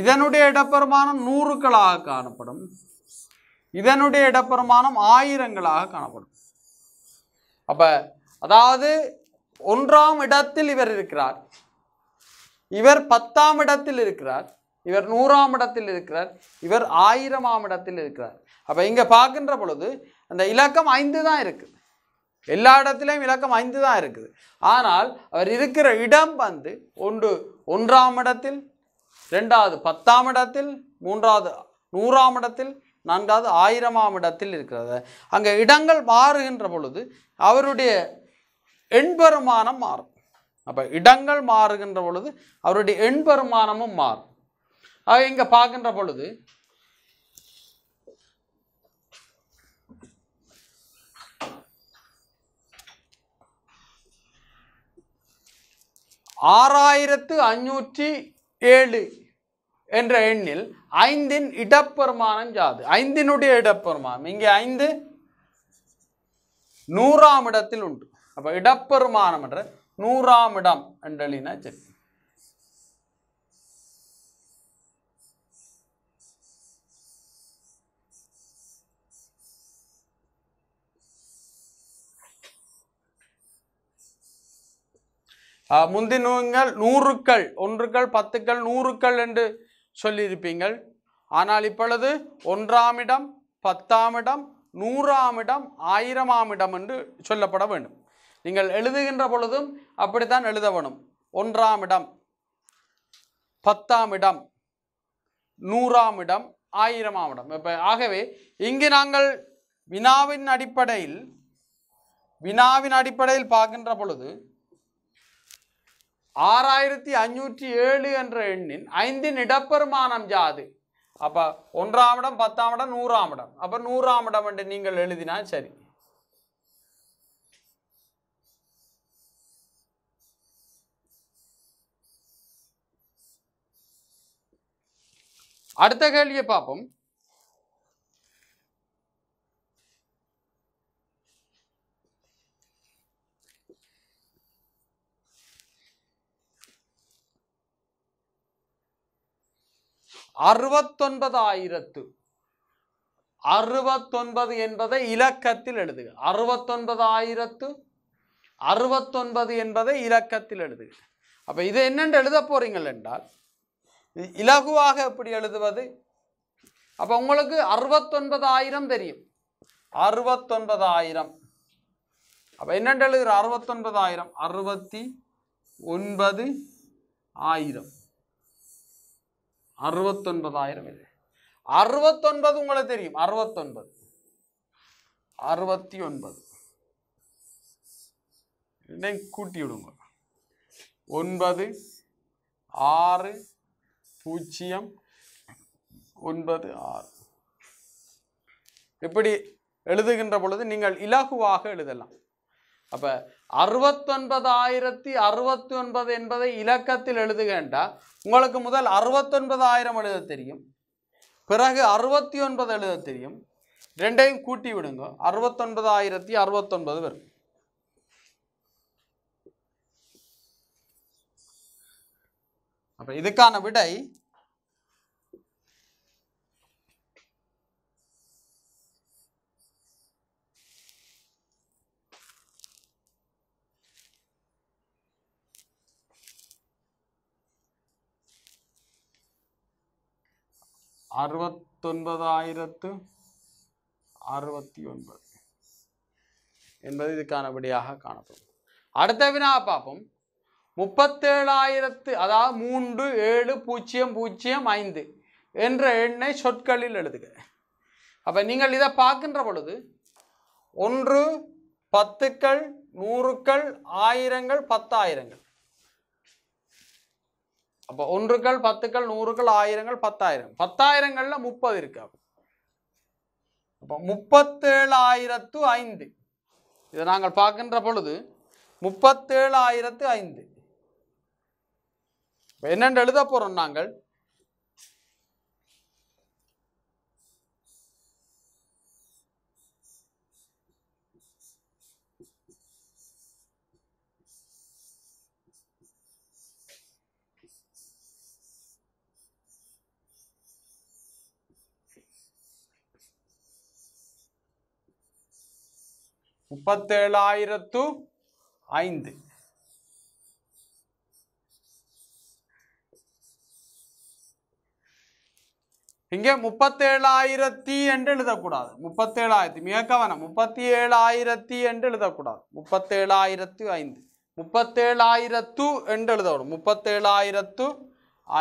இதனுடைய இடப்பெருமானம் நூறுக்களாக காணப்படும் இதனுடைய இடப்பெருமானம் ஆயிரங்களாக காணப்படும் அப்போ அதாவது ஒன்றாம் இடத்தில் இவர் இருக்கிறார் இவர் பத்தாம் இடத்தில் இருக்கிறார் இவர் நூறாம் இடத்தில் இருக்கிறார் இவர் ஆயிரமாம் இடத்தில் இருக்கிறார் அப்போ இங்கே பார்க்கின்ற பொழுது அந்த இலக்கம் ஐந்து தான் இருக்குது எல்லா இடத்துலையும் இலக்கம் ஐந்து தான் இருக்குது ஆனால் அவர் இருக்கிற இடம் வந்து ஒன்று ஒன்றாம் இடத்தில் ரெண்டாவது பத்தாம் இடத்தில் மூன்றாவது நூறாம் இடத்தில் நான்காவது ஆயிரமாம் இடத்தில் இருக்கிறது அங்கே இடங்கள் மாறுகின்ற பொழுது அவருடைய எண்பெருமானம் மாறும் அப்போ இடங்கள் மாறுகின்ற பொழுது அவருடைய எண் மாறும் ஆக இங்கே பார்க்கின்ற பொழுது ஆறாயிரத்து அஞ்சூற்றி ஏழு என்ற எண்ணில் ஐந்தின் இடப்பெருமானம் ஜாது ஐந்தினுடைய இடப்பெருமானம் இங்கே ஐந்து நூறாம் இடத்தில் உண்டு அப்போ இடப்பெருமானம் என்ற நூறாம் இடம் என்றழினா சரி முந்தினங்கள் நூறுக்கள் ஒன்றுக்கள் பத்துக்கள் நூறுக்கள் என்று சொல்லியிருப்பீங்கள் ஆனால் இப்பொழுது ஒன்றாம் இடம் பத்தாம் இடம் நூறாம் இடம் ஆயிரமாம் இடம் என்று சொல்லப்பட வேண்டும் நீங்கள் எழுதுகின்ற பொழுதும் அப்படித்தான் எழுத வேணும் ஒன்றாம் இடம் பத்தாம் இடம் நூறாம் இடம் ஆயிரமாம் இடம் இப்போ ஆகவே இங்கு நாங்கள் வினாவின் அடிப்படையில் வினாவின் அடிப்படையில் பார்க்கின்ற பொழுது ஆறாயிரத்தி அஞ்சூற்றி ஏழு என்ற எண்ணின் ஐந்தின் இடப்பெருமானம் ஜாது அப்போ ஒன்றாம் இடம் பத்தாம் இடம் நூறாம் இடம் அப்போ நூறாம் இடம் என்று நீங்கள் எழுதினால் சரி அடுத்த கேள்வியை பார்ப்போம் அறுபத்தொன்பதாயிரத்து அறுபத்தொன்பது என்பதை இலக்கத்தில் எழுதுக அறுபத்தொன்பதாயிரத்து அறுபத்தொன்பது என்பதை இலக்கத்தில் எழுதுக அப்போ இது என்னென்று எழுத போறீங்கள் என்றால் இலகுவாக எப்படி எழுதுவது அப்போ உங்களுக்கு அறுபத்தொன்பதாயிரம் தெரியும் அறுபத்தொன்பதாயிரம் அப்போ என்னென்று எழுதுகிற அறுபத்தொன்பதாயிரம் அறுபத்தி ஒன்பது ஆயிரம் அறுபத்தொன்பதாயிரம் இது அறுபத்தொன்பது உங்களுக்கு தெரியும் அறுபத்தொன்பது அறுபத்தி ஒன்பது கூட்டி விடுங்க ஒன்பது ஆறு பூஜ்ஜியம் ஒன்பது ஆறு இப்படி எழுதுகின்ற பொழுது நீங்கள் இலகுவாக எழுதலாம் அப்போ அறுபத்தொன்பதாயிரத்தி அறுபத்தி ஒன்பது என்பதை இலக்கத்தில் எழுதுகின்றால் உங்களுக்கு முதல் அறுபத்தொன்பதாயிரம் எழுத தெரியும் பிறகு அறுபத்தி ஒன்பது எழுத தெரியும் ரெண்டையும் கூட்டி விடுங்க அறுபத்தொன்பதாயிரத்தி அறுபத்தொன்பது வரும் அப்போ இதுக்கான விடை அறுபத்தொன்பதாயிரத்து அறுபத்தி ஒன்பது என்பது இதுக்கான விடையாக காணப்படும் அடுத்த வினா பார்ப்போம் முப்பத்தேழாயிரத்து அதாவது மூன்று ஏழு பூஜ்ஜியம் பூஜ்ஜியம் ஐந்து என்ற எண்ணை சொற்களில் எழுதுக அப்போ நீங்கள் இதை பார்க்கின்ற பொழுது ஒன்று பத்துக்கள் நூறுக்கள் ஆயிரங்கள் பத்தாயிரங்கள் அப்போ ஒன்றுக்கள் பத்துக்கள் நூறுக்கள் ஆயிரங்கள் பத்தாயிரம் பத்தாயிரங்களில் முப்பது இருக்கு அப்போ முப்பத்தேழாயிரத்து ஐந்து இதை நாங்கள் பார்க்கின்ற பொழுது முப்பத்தேழாயிரத்து ஐந்து என்னென்று எழுத போகிறோம் நாங்கள் முப்பத்தேழாயிரத்து ஐந்து இங்கே முப்பத்தேழாயிரத்தி என்று எழுதக்கூடாது முப்பத்தேழாயிரத்தி மிக கவனம் முப்பத்தி ஏழாயிரத்தி என்று எழுதக்கூடாது முப்பத்தேழாயிரத்து ஐந்து முப்பத்தேழாயிரத்து என்று எழுதணும் முப்பத்தேழாயிரத்து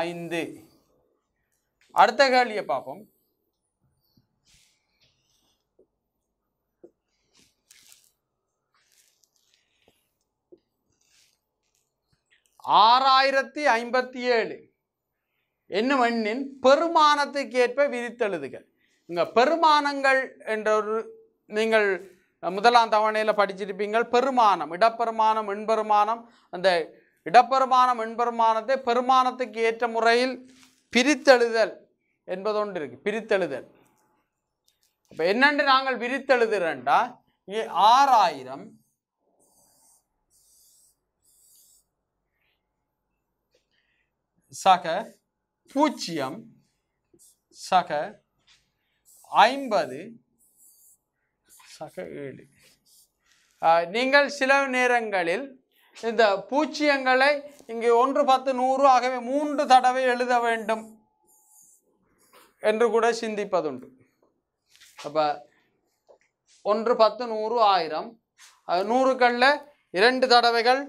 ஐந்து அடுத்த கேள்வியை பார்ப்போம் ஆறாயிரத்தி ஐம்பத்தி ஏழு என்னவெண்ணின் பெருமானத்துக்கேற்ப விதித்தெழுதுகள் இங்கே பெருமானங்கள் என்ற ஒரு நீங்கள் முதலாம் தவணையில் படிச்சிருப்பீங்கள் பெருமானம் இடப்பெருமானம் மின்பெருமானம் அந்த இடப்பெருமானம் மின்பெருமானத்தை பெருமானத்துக்கு ஏற்ற முறையில் பிரித்தெழுதல் என்பதொன்று இருக்குது பிரித்தெழுதல் இப்போ என்னென்று நாங்கள் விரித்தெழுதுறேன்டா இங்கே ஆறாயிரம் சக பூஜ்ஜியம் சக ஐம்பது சக ஏழு நீங்கள் சில நேரங்களில் இந்த பூச்சியங்களை இங்கே ஒன்று பத்து நூறு ஆகவே மூன்று தடவை எழுத வேண்டும் என்று கூட சிந்திப்பதுண்டு அப்போ ஒன்று பத்து நூறு ஆயிரம் நூறுகளில் இரண்டு தடவைகள்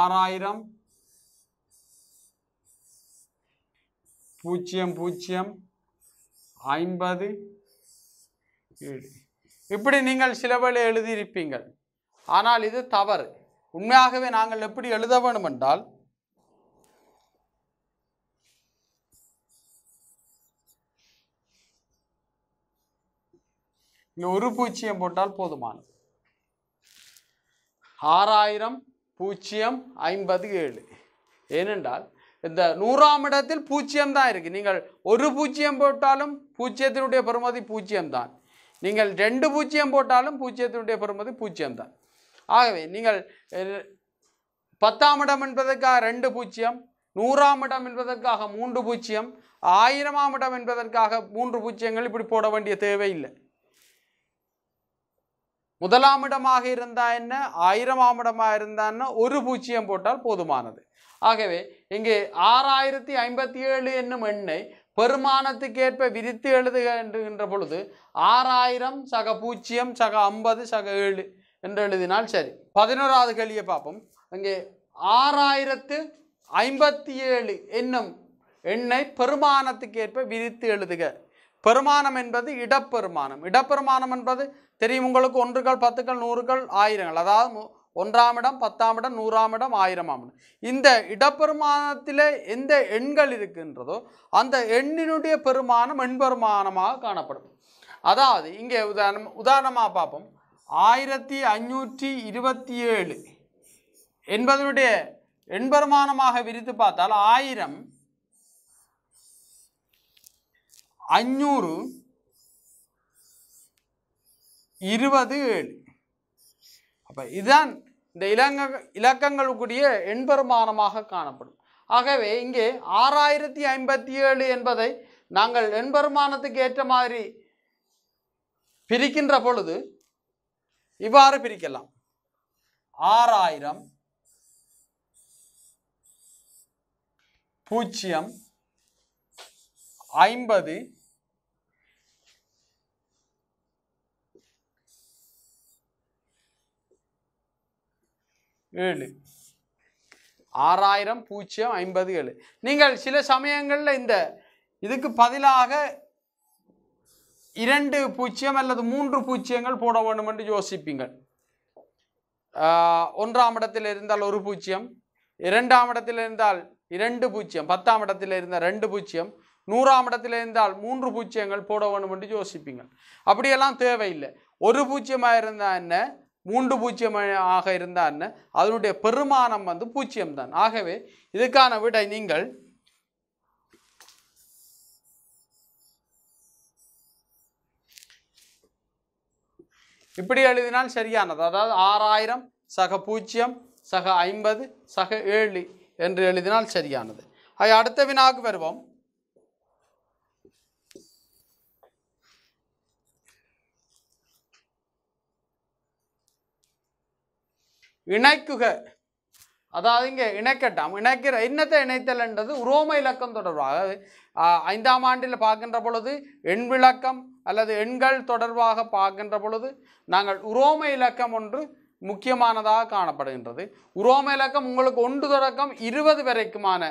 ஆறாயிரம் பூஜ்ஜியம் பூஜ்ஜியம் ஐம்பது ஏழு இப்படி நீங்கள் சிலவேளை எழுதியிருப்பீங்கள் ஆனால் இது தவறு உண்மையாகவே நாங்கள் எப்படி எழுத வேண்டும் என்றால் ஒரு பூச்சியம் போட்டால் போதுமானது ஆறாயிரம் பூஜ்ஜியம் ஐம்பது ஏழு ஏனென்றால் இந்த நூறாம் இடத்தில் பூச்சியம் தான் இருக்குது நீங்கள் ஒரு பூஜ்ஜியம் போட்டாலும் பூஜ்ஜியத்தினுடைய பெறுமதி பூஜ்ஜியம் தான் நீங்கள் ரெண்டு பூஜ்ஜியம் போட்டாலும் பூஜ்ஜியத்தினுடைய பெறுமதி பூச்சியம் தான் ஆகவே நீங்கள் பத்தாம் இடம் என்பதற்காக ரெண்டு பூஜ்ஜியம் நூறாம் இடம் என்பதற்காக மூன்று பூஜ்ஜியம் ஆயிரமாம் இடம் என்பதற்காக மூன்று பூஜ்ஜியங்கள் இப்படி போட வேண்டிய தேவையில்லை முதலாம் இடமாக இருந்தால் என்ன ஆயிரமாம் இடமாக இருந்தான்னா ஒரு பூச்சியம் போட்டால் போதுமானது ஆகவே இங்கே ஆறாயிரத்தி ஐம்பத்தி ஏழு என்னும் எண்ணை பெருமானத்துக்கேற்ப விரித்து எழுதுக என்ற பொழுது ஆறாயிரம் சக பூஜ்ஜியம் சக ஐம்பது சக ஏழு என்று எழுதினால் சரி பதினோராவது கேள்வியை பார்ப்போம் இங்கே ஆறாயிரத்து ஐம்பத்தி ஏழு என்னும் எண்ணை பெருமானத்துக்கேற்ப விரித்து எழுதுக பெருமானம் என்பது இடப்பெருமானம் இடப்பெருமானம் என்பது தெரியும் உங்களுக்கு ஒன்றுகள் பத்துக்கள் நூறுகள் ஆயிரங்கள் அதாவது ஒன்றாம் இடம் பத்தாம் இடம் நூறாம் இடம் ஆயிரமாம் இடம் இந்த இடப்பெருமானத்தில் எந்த எண்கள் இருக்கின்றதோ அந்த எண்ணினுடைய பெருமானம் எண்பெருமானமாக காணப்படும் அதாவது இங்கே உதாரணம் உதாரணமாக பார்ப்போம் ஆயிரத்தி ஐநூற்றி இருபத்தி ஏழு என்பதனுடைய எண்பெருமானமாக விரித்து பார்த்தால் ஆயிரம் அஞ்சூறு இருபது ஏழு அப்போ இதுதான் இந்த இலங்க இலக்கங்களுக்குரிய எண்பெருமானமாக காணப்படும் ஆகவே இங்கே ஆறாயிரத்தி ஐம்பத்தி ஏழு என்பதை நாங்கள் எண்பெருமானத்துக்கு ஏற்ற மாதிரி பிரிக்கின்ற பொழுது இவ்வாறு பிரிக்கலாம் ஆறாயிரம் பூஜ்ஜியம் ஐம்பது ஏழு ஆறாயிரம் பூஜ்ஜியம் ஐம்பது ஏழு நீங்கள் சில சமயங்களில் இந்த இதுக்கு பதிலாக இரண்டு பூஜ்ஜியம் அல்லது மூன்று பூஜ்ஜியங்கள் போட வேண்டும் என்று யோசிப்பீங்கள் ஒன்றாம் இடத்தில் இருந்தால் ஒரு பூஜ்ஜியம் இரண்டாம் இடத்தில் இருந்தால் இரண்டு பூஜ்ஜியம் பத்தாம் இடத்தில் இருந்தால் ரெண்டு பூஜ்ஜியம் நூறாம் இடத்தில் இருந்தால் மூன்று பூஜ்ஜியங்கள் போட வேண்டும் என்று யோசிப்பீங்கள் அப்படியெல்லாம் தேவையில்லை ஒரு பூஜ்ஜியமாக இருந்தால் என்ன மூன்று பூஜ்ஜியம் ஆக இருந்தான்னு அதனுடைய பெருமானம் வந்து பூஜ்ஜியம் தான் ஆகவே இதுக்கான விடை நீங்கள் இப்படி எழுதினால் சரியானது அதாவது ஆறாயிரம் சக பூஜ்ஜியம் சக ஐம்பது சக ஏழு என்று எழுதினால் சரியானது அடுத்த வினாவுக்கு வருவோம் இணைக்குக அதாவது இங்கே இணைக்கட்டாம் இணைக்கிற இன்னத்தை என்றது உரோம இலக்கம் தொடர்பாக ஐந்தாம் ஆண்டில் பார்க்கின்ற பொழுது எண் விளக்கம் அல்லது எண்கள் தொடர்பாக பார்க்கின்ற பொழுது நாங்கள் உரோம இலக்கம் ஒன்று முக்கியமானதாக காணப்படுகின்றது உரோம இலக்கம் உங்களுக்கு ஒன்று தொடக்கம் இருபது வரைக்குமான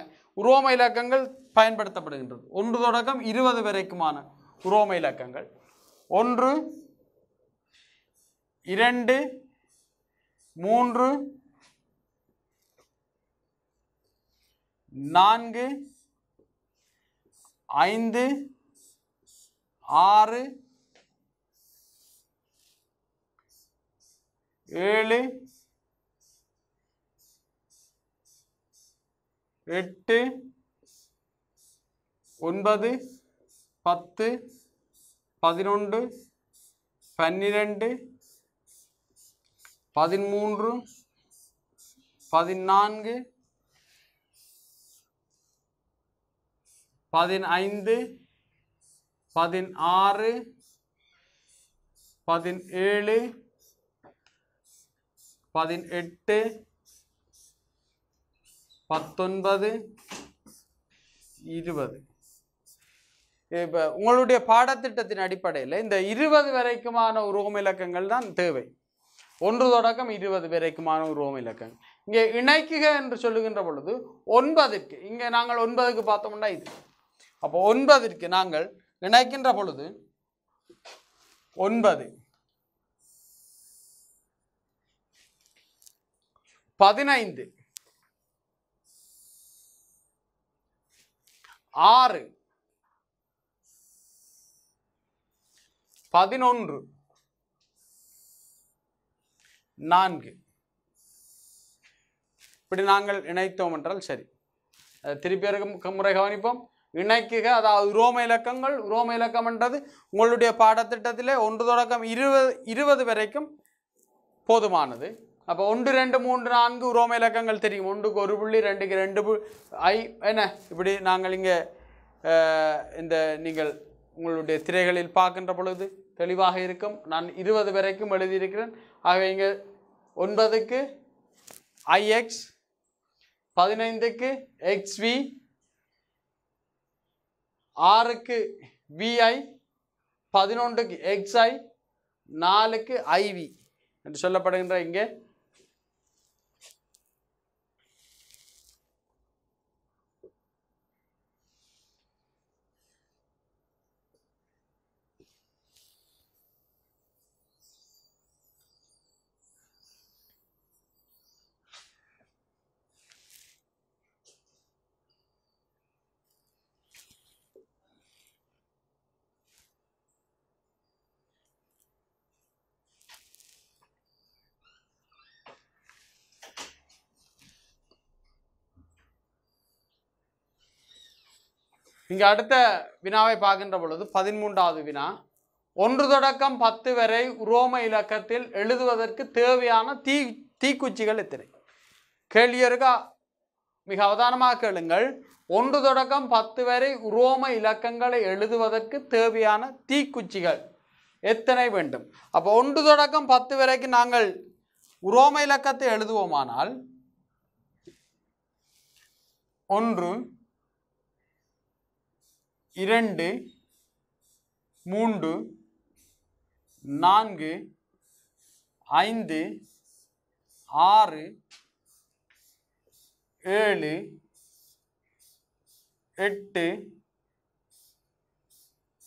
உரோம இலக்கங்கள் பயன்படுத்தப்படுகின்றது ஒன்று தொடக்கம் இருபது வரைக்குமான உரோம இலக்கங்கள் ஒன்று இரண்டு மூன்று நான்கு ஐந்து ஆறு ஏழு எட்டு ஒன்பது பத்து பதினொன்று பன்னிரெண்டு பதிமூன்று பதினான்கு பதினைந்து பதினாறு பதினேழு பதினெட்டு பத்தொன்பது இருபது இப்போ உங்களுடைய பாடத்திட்டத்தின் அடிப்படையில் இந்த இருபது வரைக்குமான உருவம் இலக்கங்கள் தான் தேவை ஒன்று தொடக்கம் இருபது வரைக்குமான ரோம் இலக்கங்கள் இங்கே இணைக்குக என்று சொல்லுகின்ற பொழுது ஒன்பதிற்கு இங்கே நாங்கள் ஒன்பதுக்கு பார்த்தோம்னா இது அப்போ ஒன்பதிற்கு நாங்கள் இணைக்கின்ற பொழுது ஒன்பது பதினைந்து ஆறு பதினொன்று நான்கு இப்படி நாங்கள் இணைத்தோம் என்றால் சரி திருப்பி முறை கவனிப்போம் இணைக்குக அதாவது உரோம இலக்கங்கள் உரோம இலக்கம் என்றது உங்களுடைய பாடத்திட்டத்தில் ஒன்று தொடக்கம் இருபது இருபது வரைக்கும் போதுமானது அப்போ ஒன்று ரெண்டு மூன்று நான்கு உரோம இலக்கங்கள் தெரியும் ஒன்றுக்கு ஒரு புள்ளி ரெண்டுக்கு ரெண்டு ஐ என்ன இப்படி நாங்கள் இங்கே இந்த நீங்கள் உங்களுடைய திரைகளில் பார்க்கின்ற பொழுது தெளிவாக இருக்கும் நான் இருபது வரைக்கும் எழுதியிருக்கிறேன் ஆகவே இங்கே ஒன்பதுக்கு ஐஎக்ஸ் பதினைந்துக்கு எக்ஸ்வி ஆறுக்கு விஐ பதினொன்றுக்கு எக்ஸ்ஐ நாலுக்கு ஐவி என்று சொல்லப்படுகின்ற இங்கே இங்கே அடுத்த வினாவை பார்க்கின்ற பொழுது பதிமூன்றாவது வினா ஒன்று தொடக்கம் பத்து வரை உரோம இலக்கத்தில் எழுதுவதற்கு தேவையான தீ தீக்குச்சிகள் எத்தனை கேள்வியருக்கா மிக அவதானமாக கேளுங்கள் ஒன்று தொடக்கம் பத்து வரை உரோம இலக்கங்களை எழுதுவதற்கு தேவையான தீக்குச்சிகள் எத்தனை வேண்டும் அப்போ ஒன்று தொடக்கம் பத்து வரைக்கு நாங்கள் உரோம இலக்கத்தை எழுதுவோமானால் ஒன்று இரண்டு மூன்று நான்கு ஐந்து ஆறு ஏழு எட்டு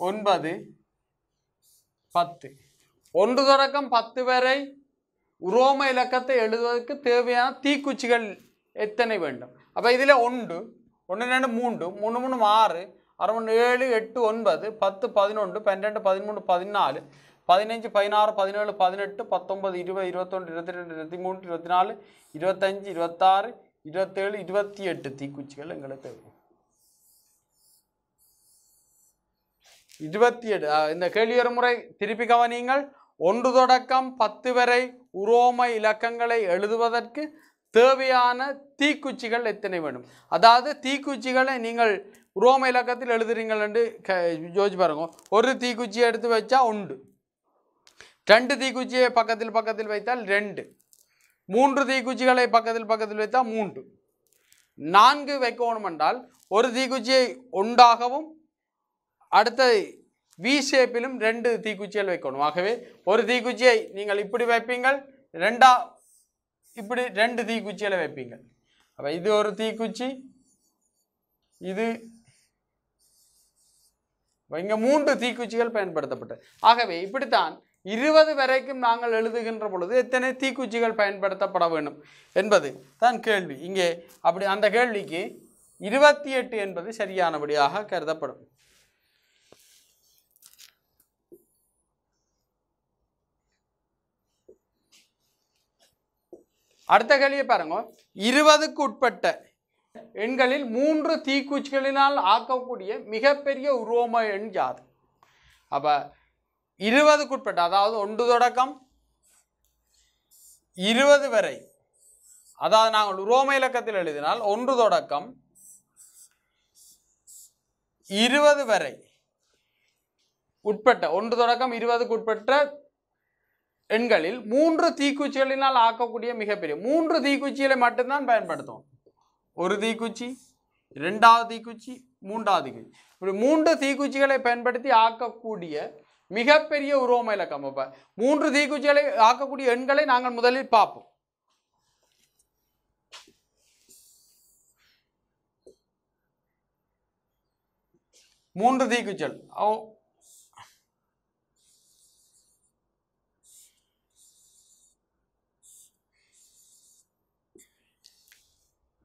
ஒன்பது பத்து ஒன்று தொடக்கம் பத்து வரை உரோம இலக்கத்தை எழுதுவதற்கு தேவையான தீக்குச்சிகள் எத்தனை வேண்டும் அப்போ இதில் ஒன்று ஒன்று ரெண்டு மூன்று மூணு மூணு ஆறு அறுபது ஏழு எட்டு ஒன்பது பத்து பதினொன்று பன்னெண்டு பதிமூணு பதினாலு பதினஞ்சு பதினாறு பதினேழு பதினெட்டு பத்தொம்பது இருபது இருபத்தொன்று இருபத்தி ரெண்டு இருபத்தி மூணு இருபத்தி நாலு இருபத்தஞ்சு இருபத்தாறு இருபத்தேழு இருபத்தி எட்டு தீக்குச்சிகள் எங்களுக்கு இருக்கும் இருபத்தி எட்டு இந்த கேள்வி முறை திருப்பி கவனியுங்கள் ஒன்று தொடக்கம் பத்து வரை உரோம இலக்கங்களை எழுதுவதற்கு தேவையான தீக்குச்சிகள் எத்தனை வேணும் அதாவது தீக்குச்சிகளை நீங்கள் ரோம இலக்கத்தில் எழுதுறீங்களண்டு யோசிச்சு பாருங்க ஒரு தீக்குச்சியை எடுத்து வச்சா உண்டு ரெண்டு தீக்குச்சியை பக்கத்தில் பக்கத்தில் வைத்தால் ரெண்டு மூன்று தீக்குச்சிகளை பக்கத்தில் பக்கத்தில் வைத்தால் மூன்று நான்கு வைக்கணும் என்றால் ஒரு தீக்குச்சியை உண்டாகவும் அடுத்த வி ஷேப்பிலும் ரெண்டு தீக்குச்சிகள் வைக்கணும் ஆகவே ஒரு தீக்குச்சியை நீங்கள் இப்படி வைப்பீங்கள் ரெண்டா இப்படி ரெண்டு தீக்குச்சிகளை வைப்பீங்கள் அப்போ இது ஒரு தீக்குச்சி இது இங்கே மூன்று தீக்குச்சிகள் பயன்படுத்தப்பட்டது ஆகவே இப்படித்தான் இருபது வரைக்கும் நாங்கள் எழுதுகின்ற பொழுது எத்தனை தீக்குச்சிகள் பயன்படுத்தப்பட வேண்டும் என்பது தான் கேள்வி இங்கே அப்படி அந்த கேள்விக்கு இருபத்தி எட்டு என்பது சரியானபடியாக கருதப்படும் அடுத்த கேள்வியை பாருங்க இருபதுக்கு உட்பட்ட எண்களில் மூன்று தீக்குச்சிகளினால் ஆக்கக்கூடிய மிகப்பெரிய உருவம எண் யாது அப்போ இருபதுக்குட்பட்ட அதாவது ஒன்று தொடக்கம் இருபது வரை அதாவது நாங்கள் உரோம இலக்கத்தில் எழுதினால் ஒன்று தொடக்கம் இருபது வரை உட்பட்ட ஒன்று தொடக்கம் இருபதுக்கு உட்பட்ட எண்களில் மூன்று தீக்குச்சிகளினால் ஆக்கக்கூடிய மிகப்பெரிய மூன்று தீக்குச்சிகளை மட்டும்தான் பயன்படுத்துவோம் ஒரு தீக்குச்சி ரெண்டாவது தீக்குச்சி மூன்றாவது தீக்குச்சி இப்படி மூன்று தீக்குச்சிகளை பயன்படுத்தி ஆக்கக்கூடிய மிகப்பெரிய உருவம இலக்கம் இப்போ மூன்று தீக்குச்சிகளை ஆக்கக்கூடிய எண்களை நாங்கள் முதலில் பார்ப்போம் மூன்று தீக்குச்சல்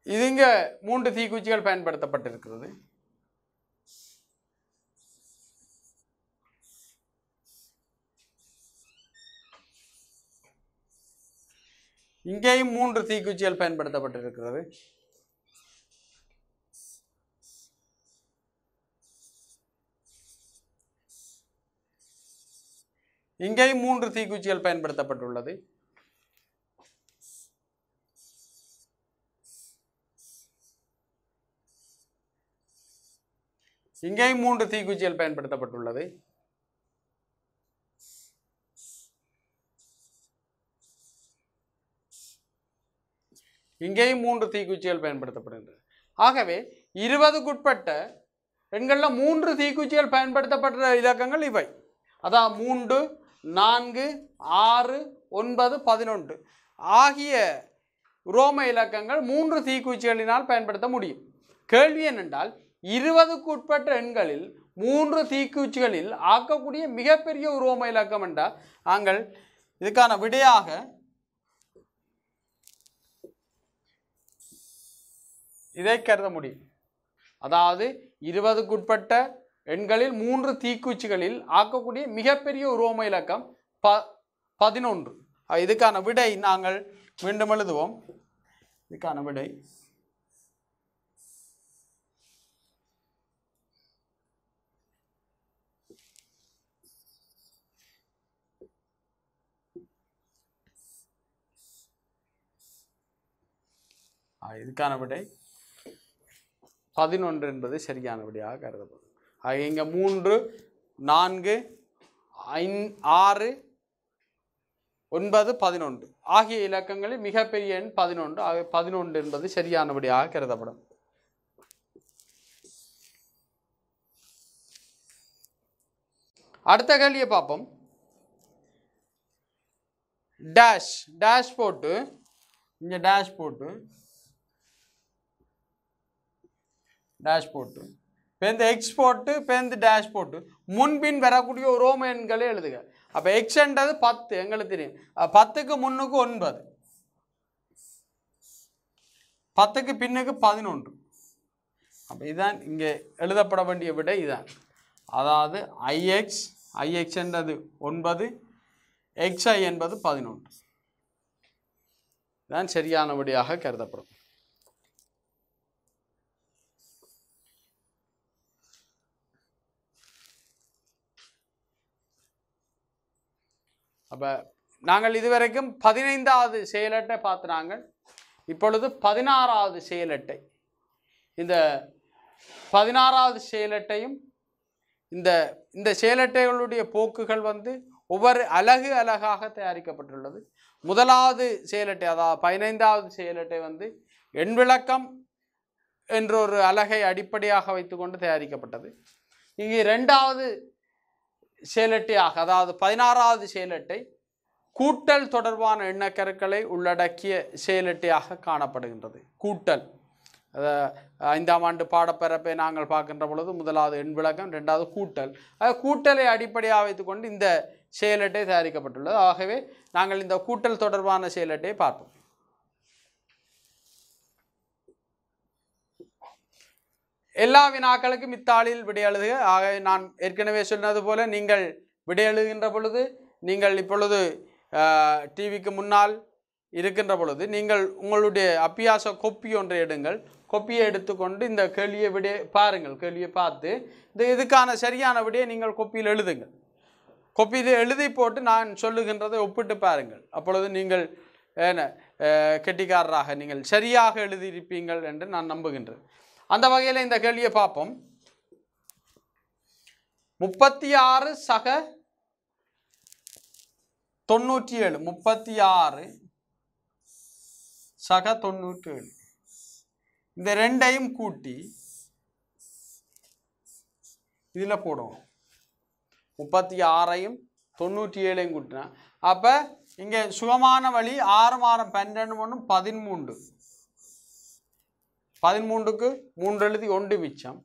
இது இங்கே மூன்று தீக்குச்சிகள் பயன்படுத்தப்பட்டிருக்கிறது இங்கேயும் மூன்று தீக்குச்சிகள் பயன்படுத்தப்பட்டிருக்கிறது இங்கேயும் மூன்று தீக்குச்சிகள் பயன்படுத்தப்பட்டுள்ளது இங்கேயும் மூன்று தீக்குச்சிகள் பயன்படுத்தப்பட்டுள்ளது இங்கேயும் மூன்று தீக்குச்சிகள் பயன்படுத்தப்படுகின்றன ஆகவே இருபதுக்குட்பட்ட எங்களில் மூன்று தீக்குச்சிகள் பயன்படுத்தப்பட்ட இலக்கங்கள் இவை அதான் மூன்று நான்கு ஆறு ஒன்பது பதினொன்று ஆகிய உரோம இலக்கங்கள் மூன்று தீக்குச்சிகளினால் பயன்படுத்த முடியும் கேள்வி என்னென்றால் இருபதுக்கு உட்பட்ட எண்களில் மூன்று தீக்குச்சிகளில் ஆக்கக்கூடிய மிகப்பெரிய உருவம இலக்கம் என்றால் நாங்கள் இதுக்கான விடையாக இதை கருத முடியும் அதாவது இருபதுக்குட்பட்ட எண்களில் மூன்று தீக்குச்சிகளில் ஆக்கக்கூடிய மிகப்பெரிய உருவம இலக்கம் ப பதினொன்று இதுக்கான விடை நாங்கள் மீண்டும் எழுதுவோம் இதுக்கான விடை ஆக இதுக்கான விடை பதினொன்று என்பது சரியான விடையாக கருதப்படும் ஆக இங்கே மூன்று நான்கு ஐந் ஆறு ஒன்பது பதினொன்று ஆகிய இலக்கங்களில் மிகப்பெரிய எண் பதினொன்று ஆக பதினொன்று என்பது சரியானபடியாக கருதப்படும் அடுத்த கேள்வியை பார்ப்போம் டேஷ் டேஷ் போட்டு இங்கே டேஷ் போட்டு டேஷ் போட்டு பேருந்து எக்ஸ்போர்ட்டு போட்டு பேருந்து டேஷ் போட்டு முன்பின் வரக்கூடிய ரோம எண்களை எழுதுக அப்போ எக்ஸ்ன்றது பத்து எங்களுக்கு தெரியும் பத்துக்கு முன்னுக்கு ஒன்பது பத்துக்கு பின்னுக்கு பதினொன்று அப்போ இதுதான் இங்கே எழுதப்பட வேண்டிய விட இதுதான் அதாவது ஐஎக்ஸ் ஐஎக்ஸ்ன்றது ஒன்பது எக்ஸ்ஐ என்பது பதினொன்று தான் சரியானபடியாக கருதப்படும் அப்போ நாங்கள் இதுவரைக்கும் பதினைந்தாவது செயலட்டை பார்த்து நாங்கள் இப்பொழுது பதினாறாவது செயலட்டை இந்த பதினாறாவது செயலட்டையும் இந்த இந்த செயலட்டைகளுடைய போக்குகள் வந்து ஒவ்வொரு அழகு அழகாக தயாரிக்கப்பட்டுள்ளது முதலாவது செயலட்டை அதாவது பதினைந்தாவது செயலட்டை வந்து எண் விளக்கம் என்றொரு அழகை அடிப்படையாக வைத்துக்கொண்டு தயாரிக்கப்பட்டது இங்கே ரெண்டாவது செயலட்டையாக அதாவது பதினாறாவது செயலட்டை கூட்டல் தொடர்பான எண்ணக்கருக்களை உள்ளடக்கிய செயலட்டையாக காணப்படுகின்றது கூட்டல் ஐந்தாம் ஆண்டு பாடப்பரப்பை நாங்கள் பார்க்கின்ற பொழுது முதலாவது எண் விளக்கம் ரெண்டாவது கூட்டல் கூட்டலை அடிப்படையாக வைத்துக்கொண்டு இந்த செயலட்டை தயாரிக்கப்பட்டுள்ளது ஆகவே நாங்கள் இந்த கூட்டல் தொடர்பான செயலட்டை பார்ப்போம் எல்லா வினாக்களுக்கும் இத்தாளில் எழுதுக ஆக நான் ஏற்கனவே சொன்னது போல நீங்கள் எழுதுகின்ற பொழுது நீங்கள் இப்பொழுது டிவிக்கு முன்னால் இருக்கின்ற பொழுது நீங்கள் உங்களுடைய அப்பியாச கொப்பி ஒன்றை எடுங்கள் கொப்பியை எடுத்துக்கொண்டு இந்த கேள்வியை விடைய பாருங்கள் கேள்வியை பார்த்து இந்த இதுக்கான சரியான விடையை நீங்கள் கொப்பியில் எழுதுங்கள் கொப்பியில் எழுதி போட்டு நான் சொல்லுகின்றதை ஒப்பிட்டு பாருங்கள் அப்பொழுது நீங்கள் கெட்டிக்காரராக நீங்கள் சரியாக எழுதியிருப்பீங்கள் என்று நான் நம்புகின்றேன் அந்த வகையில் இந்த கேள்வியை பார்ப்போம் முப்பத்தி ஆறு சக தொண்ணூற்றி ஏழு முப்பத்தி ஆறு சக தொண்ணூற்றி ஏழு இந்த ரெண்டையும் கூட்டி இதில் போடுவோம் முப்பத்தி ஆறையும் தொண்ணூற்றி ஏழையும் கூட்டினா அப்போ இங்கே சுகமான வழி ஆறு மாதம் பன்னெண்டு ஒன்று பதிமூன்று பதிமூன்றுக்கு மூன்று எழுதி ஒன்று மிச்சம்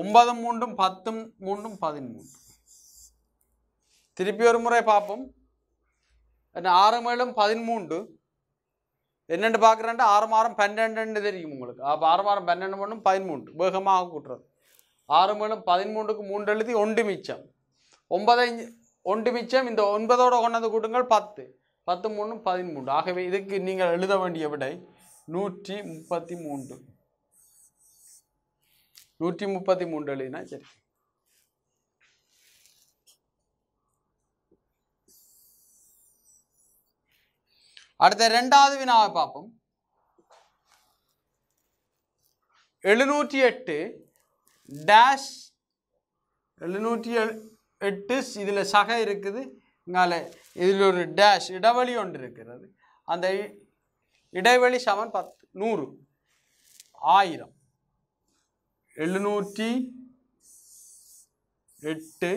ஒன்பது மூன்றும் பத்தும் மூன்றும் பதிமூன்று திருப்பி ஒரு முறை பார்ப்போம் ஆறு மேலும் பதிமூன்று என்னென்று பார்க்குறேன்ட்டு ஆறு மாதம் பன்னெண்டுன்னு தெரியும் உங்களுக்கு அப்போ ஆறு மாதம் பன்னெண்டு மூணும் பதிமூன்று வேகமாக கூட்டுறது ஆறு மேலும் பதிமூன்றுக்கு மூன்று எழுதி ஒன்று மிச்சம் ஒன்பதை ஒன்று மிச்சம் இந்த ஒன்பதோட கொண்டது கூட்டுங்கள் பத்து பத்து மூணு பதிமூன்று ஆகவே இதுக்கு நீங்கள் எழுத வேண்டிய விடை நூற்றி முப்பத்தி மூன்று நூற்றி முப்பத்தி மூன்று எழுதினா சரி அடுத்த ரெண்டாவது வினாவை பார்ப்போம் எழுநூற்றி எட்டு டேஷ் எழுநூற்றி எட்டு இதில் சக இருக்குது இங்கால இதில் ஒரு டேஷ் இடைவெளி ஒன்று இருக்கிறது அந்த இடைவெளி சமன் பத்து நூறு ஆயிரம் எழுநூற்றி எட்டு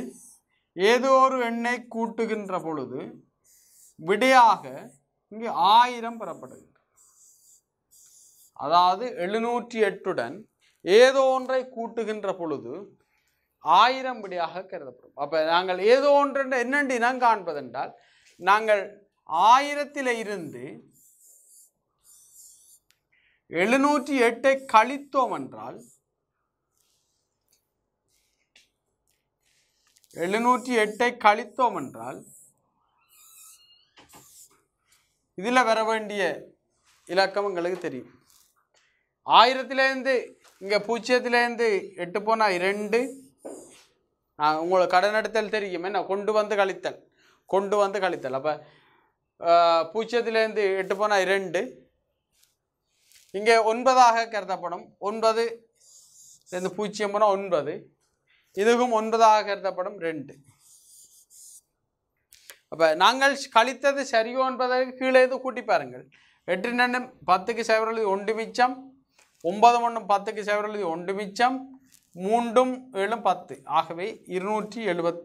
ஏதோ ஒரு எண்ணை கூட்டுகின்ற பொழுது விடையாக இங்கு ஆயிரம் பெறப்படுகிறது அதாவது எழுநூற்றி எட்டுடன் ஏதோ ஒன்றை கூட்டுகின்ற பொழுது ஆயிரம் விடையாக கருதப்படும் அப்போ நாங்கள் ஏதோ ஒன்று என்னென்று இனம் காண்பதென்றால் நாங்கள் ஆயிரத்தில் இருந்து எழுநூற்றி எட்டை கழித்தோம் என்றால் எழுநூற்றி எட்டை கழித்தோம் என்றால் இதில் வர வேண்டிய இலக்கம் எங்களுக்கு தெரியும் ஆயிரத்துலேருந்து இங்கே பூஜ்ஜியத்துலேருந்து எட்டு போனால் இரண்டு நான் உங்களை கடன் எடுத்தல் தெரியுமே நான் கொண்டு வந்து கழித்தல் கொண்டு வந்து கழித்தல் அப்போ பூச்சியத்திலேருந்து எட்டு போனால் இரண்டு இங்கே ஒன்பதாக கருதப்படும் ஒன்பது பூஜ்ஜியம் போனால் ஒன்பது இதுவும் ஒன்பதாக கருதப்படும் ரெண்டு அப்போ நாங்கள் கழித்தது சரியோ என்பதற்கு கீழே இது கூட்டி பாருங்கள் எட்டு ரெண்டு பத்துக்கு செவரழுதி ஒன்று மிச்சம் ஒன்பது ஒன்றும் பத்துக்கு செவரழுதி ஒன்று மிச்சம் மூன்றும் ஏழும் பத்து ஆகவே இருநூற்றி எழுபத்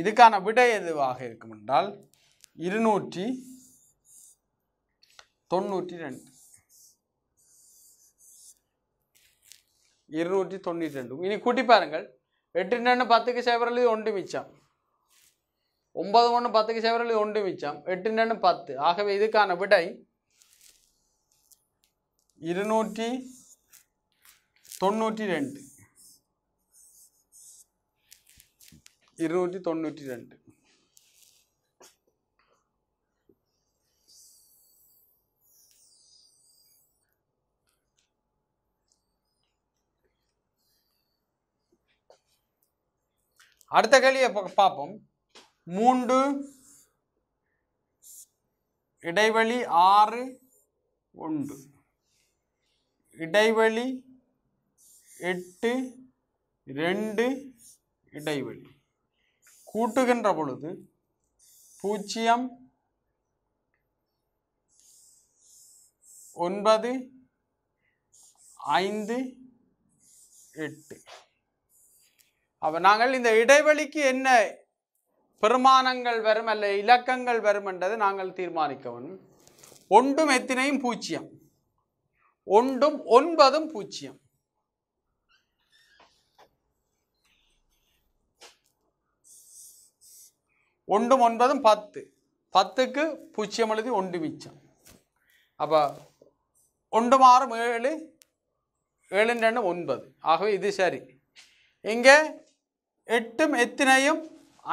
இதுக்கான விடை எதுவாக இருக்கும் என்றால் இருநூற்றி தொண்ணூற்றி ரெண்டு இருநூற்றி தொண்ணூற்றி ரெண்டு இனி கூட்டி பாருங்கள் எட்டு ரெண்டு பத்துக்கு சேவரல் ஒன்று மிச்சம் ஒன்பது ஒன்று பத்துக்கு சேவரல் ஒன்று மிச்சம் எட்டு ரெண்டு பத்து ஆகவே இதுக்கான விடை இருநூற்றி தொண்ணூற்றி ரெண்டு இருநூற்றி தொண்ணூற்றி ரெண்டு அடுத்த கேள்வியை பார்ப்போம் மூன்று இடைவெளி ஆறு ஒன்று இடைவெளி எட்டு ரெண்டு இடைவெளி கூட்டுகின்ற பொழுது பூஜ்ஜியம் ஒன்பது ஐந்து எட்டு அப்போ நாங்கள் இந்த இடைவெளிக்கு என்ன பெருமானங்கள் வரும் அல்ல இலக்கங்கள் வரும் என்றதை நாங்கள் தீர்மானிக்கவும் ஒன்றும் எத்தனையும் பூச்சியம் ஒன்றும் ஒன்பதும் பூஜ்ஜியம் ஒன்றும் ஒன்பதும் பத்து பத்துக்கு பூஜ்ஜியம் எழுதி ஒன்று மிச்சம் அப்போ ஒன்று மாறும் ஏழு ஏழு ரெண்டு ஒன்பது ஆகவே இது சரி இங்கே எட்டும் எத்தனையும்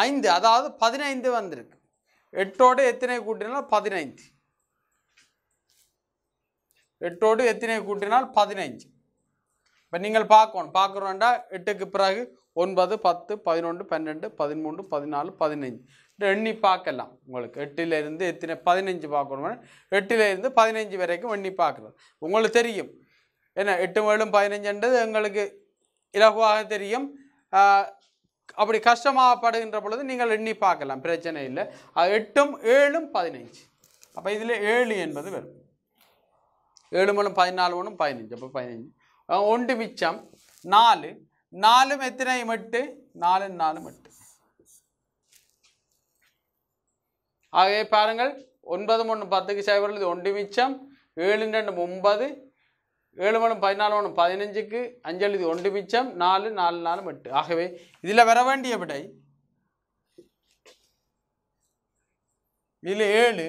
ஐந்து அதாவது பதினைந்து வந்திருக்கு எட்டோடு எத்தனை கூட்டினால் பதினைந்து எட்டோடு எத்தனை கூட்டினால் பதினைஞ்சு இப்போ நீங்கள் பார்க்கணும் பார்க்குறோண்டா எட்டுக்கு பிறகு ஒன்பது பத்து பதினொன்று பன்னெண்டு பதிமூன்று பதினாலு பதினைஞ்சு எண்ணி பார்க்கலாம் உங்களுக்கு எட்டிலிருந்து எத்தனை பதினஞ்சு பார்க்கணும் எட்டிலிருந்து பதினஞ்சு வரைக்கும் எண்ணி பார்க்குறது உங்களுக்கு தெரியும் ஏன்னா எட்டு மேலும் பதினஞ்சுன்றது எங்களுக்கு இலகுவாக தெரியும் அப்படி கஷ்டமாகப்படுகின்ற பொழுது நீங்கள் எண்ணி பார்க்கலாம் பிரச்சனை இல்லை அது எட்டும் ஏழும் பதினைஞ்சு அப்போ இதில் ஏழு என்பது வரும் ஏழு மூணும் பதினாலு ஒன்றும் பதினஞ்சு அப்போ பதினஞ்சு ஒன்று மிச்சம் நாலு நாலும் எத்தனை மட்டு நாலு நாலு மட்டு ஆகவே பாருங்கள் ஒன்பது மூணு பத்துக்கு சேவர்கள் ஒன்று மிச்சம் ஏழு ரெண்டு ஒன்பது ஏழு மணி பதினாலு மணி பதினஞ்சுக்கு அஞ்செழுதி ஒன்று மிச்சம் நாலு நாலு நாலு எட்டு ஆகவே இதில் வர வேண்டிய விடை இதில் ஏழு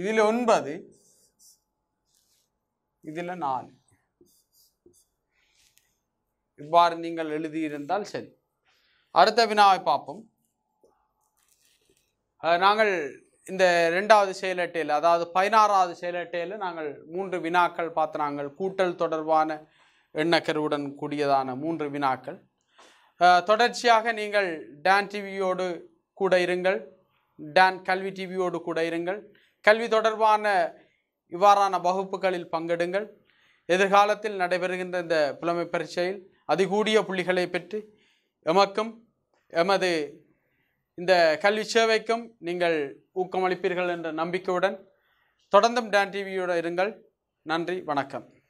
இதில் ஒன்பது இதில் நாலு இவ்வாறு நீங்கள் எழுதியிருந்தால் சரி அடுத்த வினாவை பார்ப்போம் நாங்கள் இந்த ரெண்டாவது செயலட்டையில் அதாவது பதினாறாவது செயலட்டையில் நாங்கள் மூன்று வினாக்கள் பார்த்து நாங்கள் கூட்டல் தொடர்பான எண்ணக்கருவுடன் கூடியதான மூன்று வினாக்கள் தொடர்ச்சியாக நீங்கள் டேன் டிவியோடு கூட இருங்கள் டேன் கல்வி டிவியோடு கூட இருங்கள் கல்வி தொடர்பான இவ்வாறான வகுப்புகளில் பங்கெடுங்கள் எதிர்காலத்தில் நடைபெறுகின்ற இந்த புலமை பரீட்சையில் அதிகூடிய புள்ளிகளை பெற்று எமக்கும் எமது இந்த கல்வி சேவைக்கும் நீங்கள் ஊக்கமளிப்பீர்கள் என்ற நம்பிக்கையுடன் தொடர்ந்தும் டேன் டிவியோடு இருங்கள் நன்றி வணக்கம்